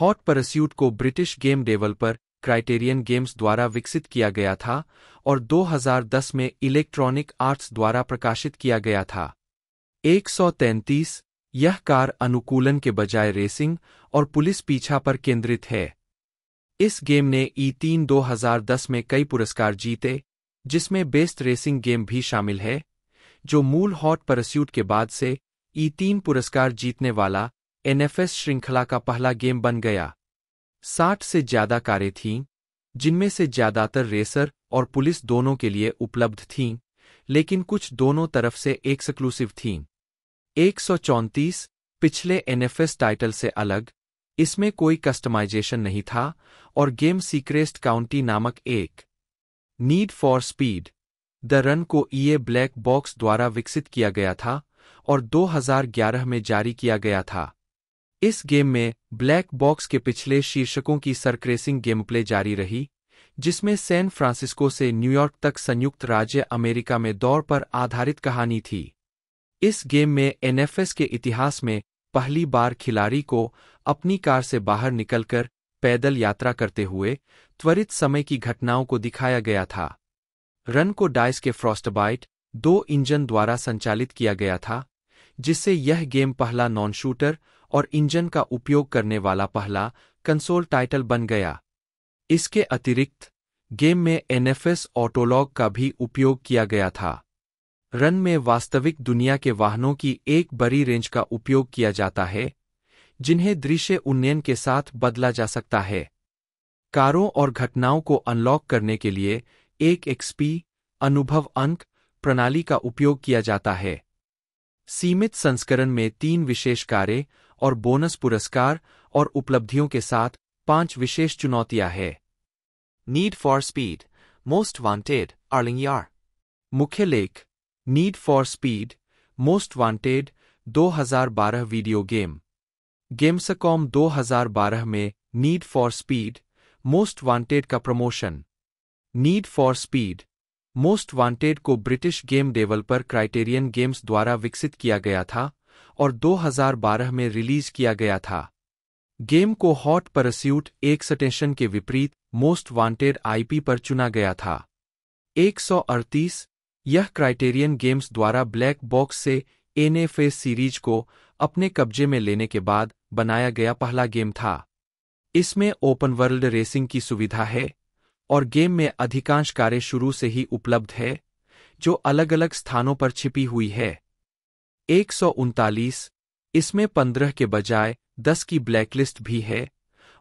hot Pursuit को British game developer Criterion games द्वारा विकसित किया गया था और 2010 में इलेक्ट्रॉनिक आर्ट्स द्वारा प्रकाशित किया गया था 133 यह कार अनुकूलन के बजाय रेसिंग और पुलिस पीछा पर केंद्रित है इस गेम ने ई तीन 2010 में कई पुरस्कार जीते जिसमें बेस्ट रेसिंग गेम भी शामिल है जो मूल हॉट परस्यूट के बाद से ई तीन पुरस्कार जीतने वाला एनएफएस श्रृंखला का पहला गेम बन गया साठ से ज्यादा कारें थीं जिनमें से ज्यादातर रेसर और पुलिस दोनों के लिए उपलब्ध थीं लेकिन कुछ दोनों तरफ से एक्सक्लूसिव थीं एक सौ चौंतीस पिछले एनएफएस टाइटल से अलग इसमें कोई कस्टमाइजेशन नहीं था और गेम सीक्रेस्ट काउंटी नामक एक Need for Speed The Run को ईए ब्लैक बॉक्स द्वारा विकसित किया गया था और 2011 में जारी किया गया था इस गेम में ब्लैक बॉक्स के पिछले शीर्षकों की सरक्रेसिंग गेमप्ले जारी रही जिसमें सैन फ्रांसिस्को से न्यूयॉर्क तक संयुक्त राज्य अमेरिका में दौड़ पर आधारित कहानी थी इस गेम में एनएफएस के इतिहास में पहली बार खिलाड़ी को अपनी कार से बाहर निकलकर पैदल यात्रा करते हुए त्वरित समय की घटनाओं को दिखाया गया था रन को डाइस के फ्रॉस्टबाइट दो इंजन द्वारा संचालित किया गया था जिससे यह गेम पहला नॉन शूटर और इंजन का उपयोग करने वाला पहला कंसोल टाइटल बन गया इसके अतिरिक्त गेम में एनएफएस ऑटोलॉग का भी उपयोग किया गया था रन में वास्तविक दुनिया के वाहनों की एक बड़ी रेंज का उपयोग किया जाता है जिन्हें दृश्य उन्नयन के साथ बदला जा सकता है कारों और घटनाओं को अनलॉक करने के लिए एक एक्सपी अनुभव अंक प्रणाली का उपयोग किया जाता है सीमित संस्करण में तीन विशेष कारें और बोनस पुरस्कार और उपलब्धियों के साथ पांच विशेष चुनौतियां हैं Need for Speed Most Wanted अर्लिंग यार मुख्य लेख need for Speed Most Wanted 2012 video game Gamescom 2012 में need for Speed Most Wanted का promotion Need for Speed Most Wanted को British game developer Criterion games द्वारा विकसित किया गया था और 2012 में रिलीज किया गया था गेम को हॉट परस्यूट एक सटेशन के विपरीत मोस्ट वांटेड आईपी पर चुना गया था 138 यह क्राइटेरियन गेम्स द्वारा ब्लैक बॉक्स से एन सीरीज को अपने कब्जे में लेने के बाद बनाया गया पहला गेम था इसमें ओपन वर्ल्ड रेसिंग की सुविधा है और गेम में अधिकांश कारें शुरू से ही उपलब्ध है जो अलग अलग स्थानों पर छिपी हुई है एक सौ उनतालीस इसमें पंद्रह के बजाय दस की ब्लैकलिस्ट भी है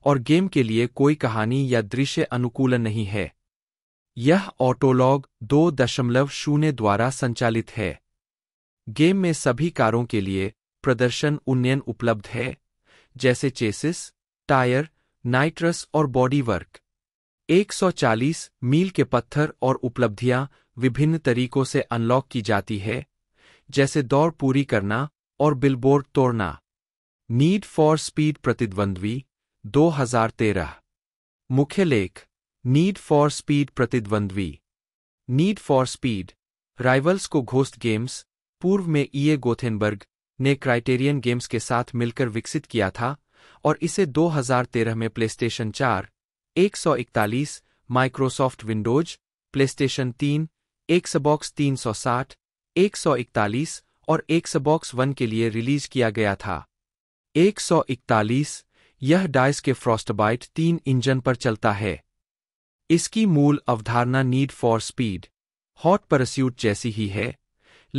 और गेम के लिए कोई कहानी या दृश्य अनुकूलन नहीं है यह ऑटोलॉग दो दशमलव शून्य द्वारा संचालित है गेम में सभी कारों के लिए प्रदर्शन उन्नयन उपलब्ध है जैसे चेसिस टायर नाइट्रस और बॉडी वर्क 140 मील के पत्थर और उपलब्धियां विभिन्न तरीकों से अनलॉक की जाती है जैसे दौड़ पूरी करना और बिलबोर्ड तोड़ना नीड फॉर स्पीड प्रतिद्वंद्वी 2013 मुख्य लेख नीड फॉर स्पीड प्रतिद्वंद्वी नीड फॉर स्पीड राइवल्स को घोस्ट गेम्स पूर्व में ईए गोथेनबर्ग ने क्राइटेरियन गेम्स के साथ मिलकर विकसित किया था और इसे 2013 में PlayStation 4, 141, Microsoft Windows PlayStation 3, Xbox 360, 141 और एक सबॉक्स वन के लिए रिलीज किया गया था 141 यह डाइस के फ्रॉस्टबाइट तीन इंजन पर चलता है इसकी मूल अवधारणा Need for speed hot Pursuit जैसी ही है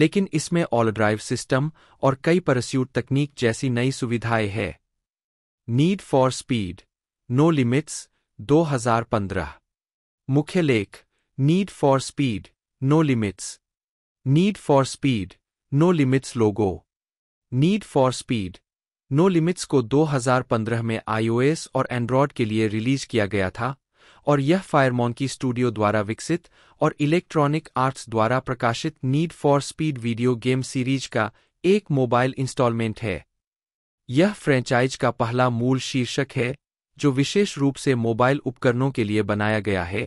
लेकिन इसमें ऑल ड्राइव सिस्टम और कई परस्यूट तकनीक जैसी नई सुविधाएं हैं Need for speed no Limits 2015 मुख्य लेख need for speed no Limits Need for speed no Limits logo Need for speed no Limits को 2015 में आईओएस और एंड्रॉयड के लिए रिलीज किया गया था और यह फायरमोंकी स्टूडियो द्वारा विकसित और इलेक्ट्रॉनिक आर्ट्स द्वारा प्रकाशित Need for Speed video game series का एक मोबाइल इंस्टॉलमेंट है यह फ्रेंचाइज का पहला मूल शीर्षक है जो विशेष रूप से मोबाइल उपकरणों के लिए बनाया गया है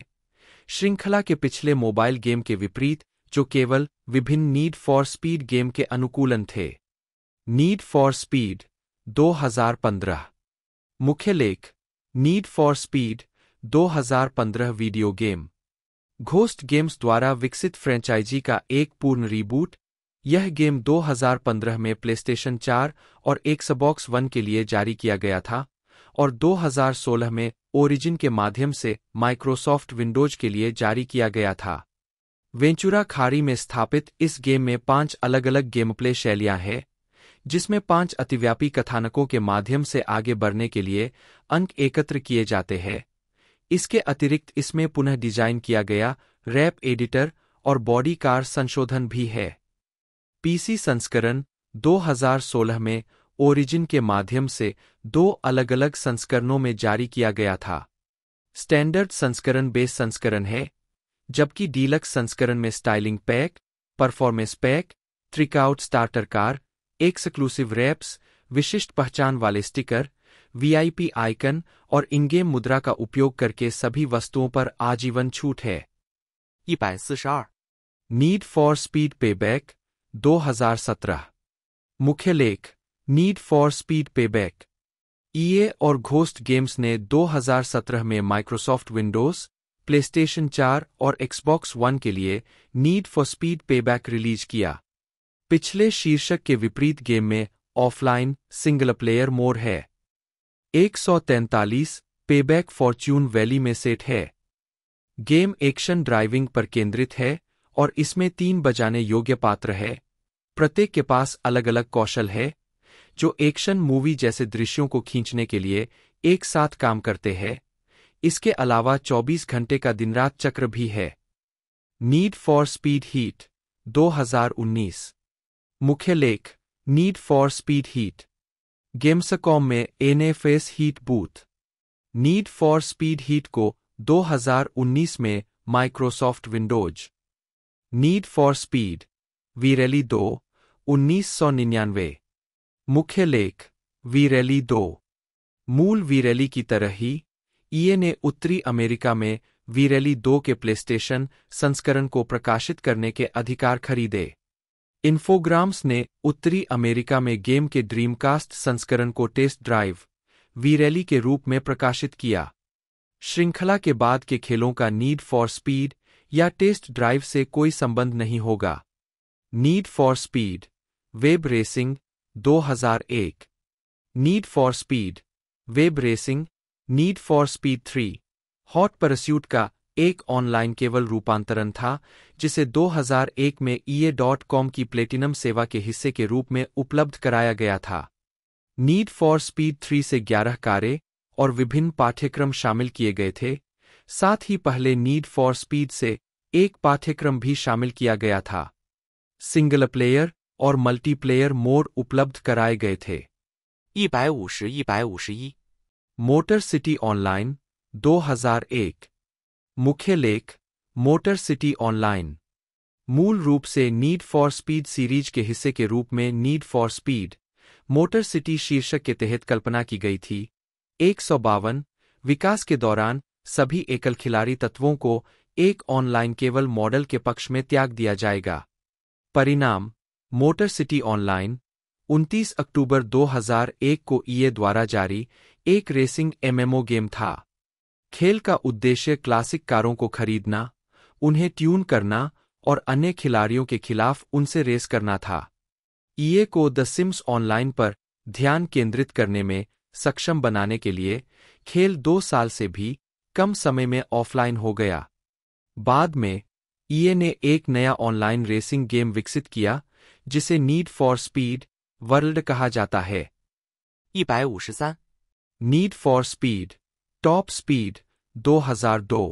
श्रृंखला के पिछले मोबाइल गेम के विपरीत जो केवल विभिन्न नीड फॉर स्पीड गेम के अनुकूलन थे नीड फॉर स्पीड 2015 मुख्य लेख need for Speed 2015 video game Ghost Games द्वारा विकसित फ्रेंचाइजी का एक पूर्ण रीबूट यह गेम 2015 में प्लेस्टेशन 4 और एक्सबॉक्स वन के लिए जारी किया गया था और 2016 में ओरिजिन के माध्यम से माइक्रोसॉफ्ट विंडोज के लिए जारी किया गया था वेंचुरा खाड़ी में स्थापित इस गेम में पांच अलग अलग गेमप्ले शैलियां हैं जिसमें पांच अतिव्यापी कथानकों के माध्यम से आगे बढ़ने के लिए अंक एकत्र किए जाते हैं इसके अतिरिक्त इसमें पुनः डिजाइन किया गया रैप एडिटर और बॉडी कार संशोधन भी है पीसी संस्करण 2016 में ओरिजिन के माध्यम से दो अलग अलग संस्करणों में जारी किया गया था स्टैंडर्ड संस्करण बेस संस्करण है जबकि डीलक्स संस्करण में styling pack performance pack trick out starter car exclusive wraps विशिष्ट पहचान वाले स्टिकर वीआईपी आइकन और इनगेम मुद्रा का उपयोग करके सभी वस्तुओं पर आजीवन छूट है नीड फॉर स्पीड पे हजार सत्रह मुख्य लेख need for Speed Payback EA और घोस्ट गेम्स ने 2017 में माइक्रोसॉफ्ट विंडोज प्लेस्टेशन 4 और एक्सबॉक्स वन के लिए Need for Speed Payback release किया पिछले शीर्षक के विपरीत गेम में ऑफलाइन सिंगल प्लेयर मोर है 143 पेबैक फॉर्च्यून वैली में सेट है गेम एक्शन ड्राइविंग पर केंद्रित है और इसमें तीन बजाने योग्य पात्र है प्रत्येक के पास अलग अलग कौशल है जो एक्शन मूवी जैसे दृश्यों को खींचने के लिए एक साथ काम करते हैं इसके अलावा 24 घंटे का दिनरात चक्र भी है नीड फॉर स्पीड हीट 2019 मुख्य लेख need for speed heat Gamescom में NFS heat booth need for speed heat को 2019 में Microsoft Windows need for speed V rally दो उन्नीस सौ निन्यानवे मुख्य लेख वी रैली दो मूल वी रैली की तरह ही ईए e ने उत्तरी अमेरिका में वीरेली दो के प्लेस्टेशन संस्करण को प्रकाशित करने के अधिकार खरीदे इन्फोग्राम्स ने उत्तरी अमेरिका में गेम के ड्रीमकास्ट संस्करण को टेस्ट ड्राइव वीरेली के रूप में प्रकाशित किया श्रृंखला के बाद के खेलों का नीड फॉर स्पीड या टेस्ट ड्राइव से कोई संबंध नहीं होगा need for speed web racing 2001 need for speed web racing need for speed three hot pursuit का एक ऑनलाइन केवल रूपांतरण था जिसे 2001 में ई डॉट कॉम की प्लेटिनम सेवा के हिस्से के रूप में उपलब्ध कराया गया था नीड फॉर स्पीड थ्री से 11 कार्य और विभिन्न पाठ्यक्रम शामिल किए गए थे साथ ही पहले नीड फॉर स्पीड से एक पाठ्यक्रम भी शामिल किया गया था सिंगल प्लेयर और मल्टीप्लेयर मोड उपलब्ध कराए गए थे 150, 151 मोटर सिटी ऑनलाइन 2001 मुख्य लेख मोटर सिटी ऑनलाइन मूल रूप से नीड फॉर स्पीड सीरीज के हिस्से के रूप में need for speed motor city शीर्षक के तहत कल्पना की गई थी एक विकास के दौरान सभी एकल खिलाड़ी तत्वों को एक ऑनलाइन केवल मॉडल के पक्ष में त्याग दिया जाएगा परिणाम मोटर सिटी ऑनलाइन 29 अक्टूबर 2001 को ईए e द्वारा जारी एक रेसिंग एमएमओ गेम था खेल का उद्देश्य क्लासिक कारों को खरीदना उन्हें ट्यून करना और अन्य खिलाड़ियों के खिलाफ उनसे रेस करना था ईए e को द सिम्स ऑनलाइन पर ध्यान केंद्रित करने में सक्षम बनाने के लिए खेल दो साल से भी कम समय में ऑफलाइन हो गया बाद में ईए e ने एक नया ऑनलाइन रेसिंग गेम विकसित किया जिसे नीड फॉर स्पीड वर्ल्ड कहा जाता है 153 need for speed top speed 2002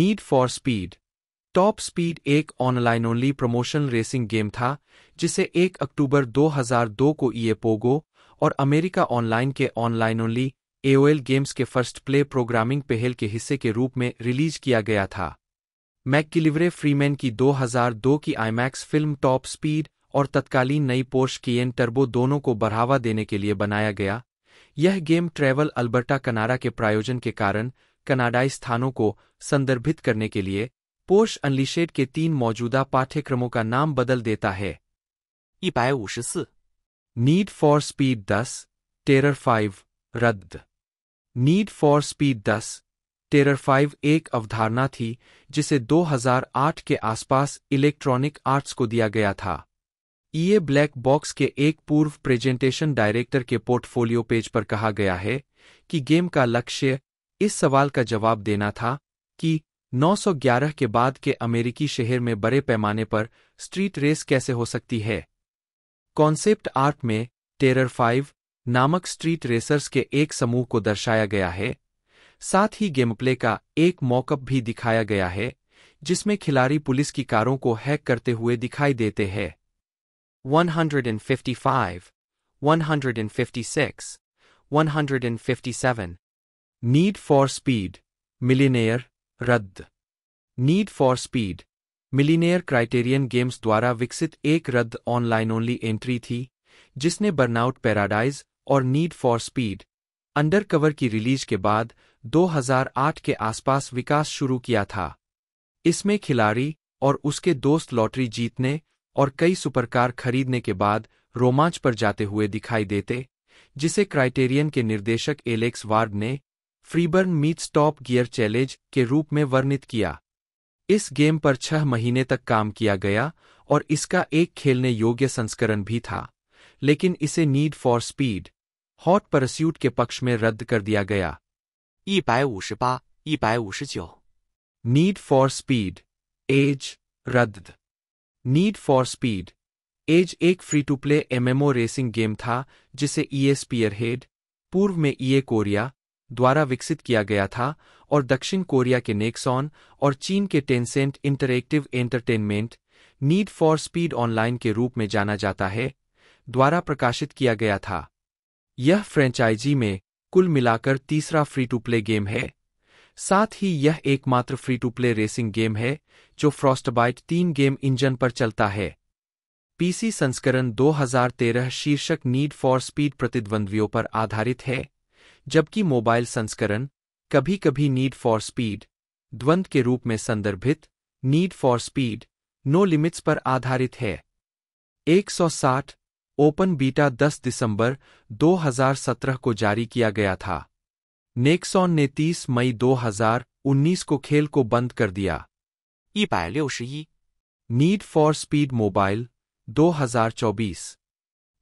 need for speed top speed एक online only promotion racing game था जिसे 1 अक्टूबर 2002 को ईए e पोगो और अमेरिका ऑनलाइन के ऑनलाइन ओनली एओएल गेम्स के फर्स्ट प्ले प्रोग्रामिंग पहल के हिस्से के रूप में रिलीज किया गया था मैक किलिवरे फ्रीमैन की 2002 की आईमैक्स फिल्म टॉप स्पीड और तत्कालीन नई पोर्श की एन टर्बो दोनों को बढ़ावा देने के लिए बनाया गया यह गेम ट्रैवल अल्बर्टा कनाडा के प्रायोजन के कारण कनाडाई स्थानों को संदर्भित करने के लिए पोर्श अनलिशेड के तीन मौजूदा पाठ्यक्रमों का नाम बदल देता है 154. नीड फॉर स्पीड दस टेरर फाइव रद्द नीड फॉर स्पीड दस टेरर फाइव एक अवधारणा थी जिसे 2008 के आसपास इलेक्ट्रॉनिक आर्ट्स को दिया गया था ईए ब्लैक बॉक्स के एक पूर्व प्रेजेंटेशन डायरेक्टर के पोर्टफोलियो पेज पर कहा गया है कि गेम का लक्ष्य इस सवाल का जवाब देना था कि 911 के बाद के अमेरिकी शहर में बड़े पैमाने पर स्ट्रीट रेस कैसे हो सकती है कॉन्सेप्ट आर्ट में टेरर फाइव नामक स्ट्रीट रेसर्स के एक समूह को दर्शाया गया है साथ ही गेमप्ले का एक मॉकअप भी दिखाया गया है जिसमें खिलाड़ी पुलिस की कारों को हैक करते हुए दिखाई देते हैं 155, 156, 157. Need for Speed, Millionaire, रद्द need for speed millionaire Criterion games द्वारा विकसित एक रद्द ऑनलाइन ओनली एंट्री थी जिसने बर्नआउट पैराडाइज और नीड फॉर स्पीड अंडरकवर की रिलीज के बाद 2008 के आसपास विकास शुरू किया था इसमें खिलाड़ी और उसके दोस्त लॉटरी जीतने और कई सुपरकार खरीदने के बाद रोमांच पर जाते हुए दिखाई देते जिसे क्राइटेरियन के निर्देशक एलेक्स वार्ड ने Freeburn meet stop gear challenge के रूप में वर्णित किया इस गेम पर छह महीने तक काम किया गया और इसका एक खेलने योग्य संस्करण भी था लेकिन इसे need for speed hot pursuit के पक्ष में रद्द कर दिया गया ई 159. नीड फॉर स्पीड एज रद्द नीड फॉर स्पीड एज एक free to play MMO racing game था जिसे ईए e स्पीयरहेड पूर्व में ईए e कोरिया द्वारा विकसित किया गया था और दक्षिण कोरिया के नेक्सॉन और चीन के Tencent interactive entertainment need for speed online के रूप में जाना जाता है द्वारा प्रकाशित किया गया था यह फ्रेंचाइजी में कुल मिलाकर तीसरा फ्री टू प्ले गेम है साथ ही यह एकमात्र free to play racing game है जो फ्रॉस्टबाइट तीन गेम इंजन पर चलता है पीसी संस्करण 2013 शीर्षक नीड फॉर स्पीड प्रतिद्वंद्वियों पर आधारित है जबकि मोबाइल संस्करण कभी कभी नीड फॉर स्पीड द्वंद के रूप में संदर्भित need for speed no limits पर आधारित है 160 ओपन बीटा 10 दिसंबर 2017 को जारी किया गया था नेक्सॉन ने 30 मई 2019 को खेल को बंद कर दिया need for speed mobile 2024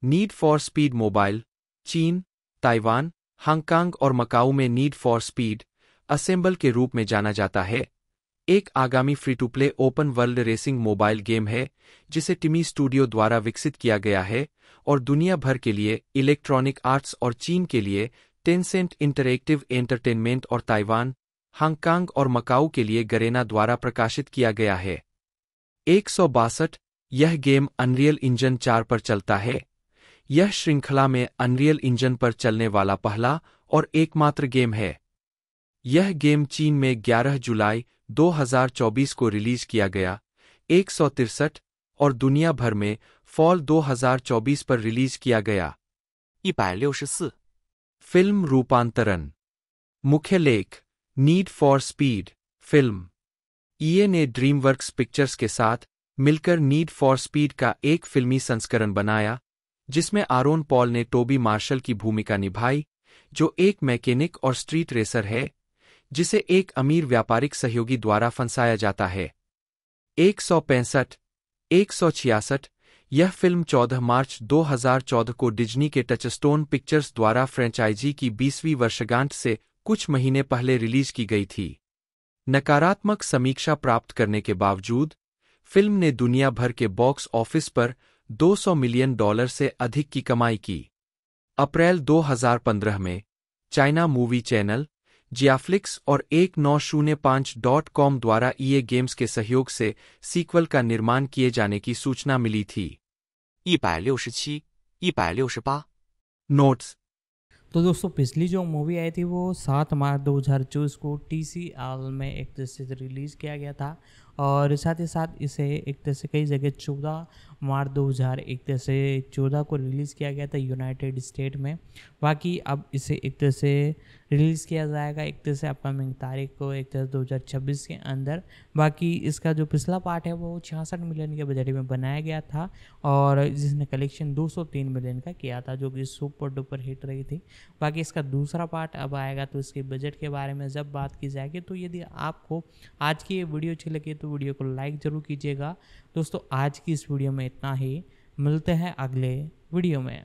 need for speed mobile चीन ताइवान हांगकांग और मकाऊ में नीड फॉर स्पीड असेंबल के रूप में जाना जाता है एक आगामी free to play open world racing mobile game है जिसे टिमी स्टूडियो द्वारा विकसित किया गया है और दुनिया भर के लिए इलेक्ट्रॉनिक आर्ट्स और चीन के लिए टेंसेंट इंटरेक्टिव एंटरटेनमेंट और ताइवान हांगकांग और मकाऊ के लिए गरेना द्वारा प्रकाशित किया गया है एक यह गेम अनरियल इंजन चार पर चलता है यह श्रृंखला में अनरियल इंजन पर चलने वाला पहला और एकमात्र गेम है यह गेम चीन में 11 जुलाई 2024 को रिलीज किया गया एक और दुनिया भर में फॉल 2024 पर रिलीज किया गया 164 फिल्म रूपांतरण मुख्य लेख need for speed film EA ने ड्रीमवर्क्स पिक्चर्स के साथ मिलकर नीड फॉर स्पीड का एक फिल्मी संस्करण बनाया जिसमें आरोन पॉल ने टोबी मार्शल की भूमिका निभाई जो एक मैकेनिक और स्ट्रीट रेसर है जिसे एक अमीर व्यापारिक सहयोगी द्वारा फंसाया जाता है एक सौ पैंसठ एक सौ छियासठ यह फिल्म 14 मार्च 2014 को डिज्नी के टचस्टोन पिक्चर्स द्वारा फ्रेंचाइजी की 20वीं वर्षगांठ से कुछ महीने पहले रिलीज की गई थी नकारात्मक समीक्षा प्राप्त करने के बावजूद फिल्म ने दुनिया भर के बॉक्स ऑफिस पर 200 मिलियन डॉलर से अधिक की कमाई की अप्रैल 2015 में चाइना मूवी चैनल जियाफ्लिक्स और एक नौ शून्य पाँच डॉट कॉम द्वारा ईए e गेम्स के सहयोग से सीक्वल का निर्माण किए जाने की सूचना मिली थी नोट्स तो दोस्तों पिछली जो मूवी आई थी वो सात मार्च दो हजार चौबीस को टी सी आल में एक तरह से रिलीज़ किया गया था और साथ ही साथ इसे एक तरह से कई जगह चौदह मार्च 2001 से चौदह को रिलीज़ किया गया था यूनाइटेड स्टेट में बाकी अब इसे एक तरह से रिलीज़ किया जाएगा एक तरह से अपकमिंग तारीख को एक तरह से दो हज़ार छब्बीस के अंदर बाकी इसका जो पिछला पार्ट है वो छियासठ मिलियन के बजट में बनाया गया था और जिसने कलेक्शन 203 मिलियन का किया था जो कि सुपर डुपर हिट रही थी बाकी इसका दूसरा पार्ट अब आएगा तो इसके बजट के बारे में जब बात की जाएगी तो यदि आपको आज की ये वीडियो अच्छी लगी तो वीडियो को लाइक ज़रूर कीजिएगा दोस्तों आज की इस वीडियो में इतना ही मिलते हैं अगले वीडियो में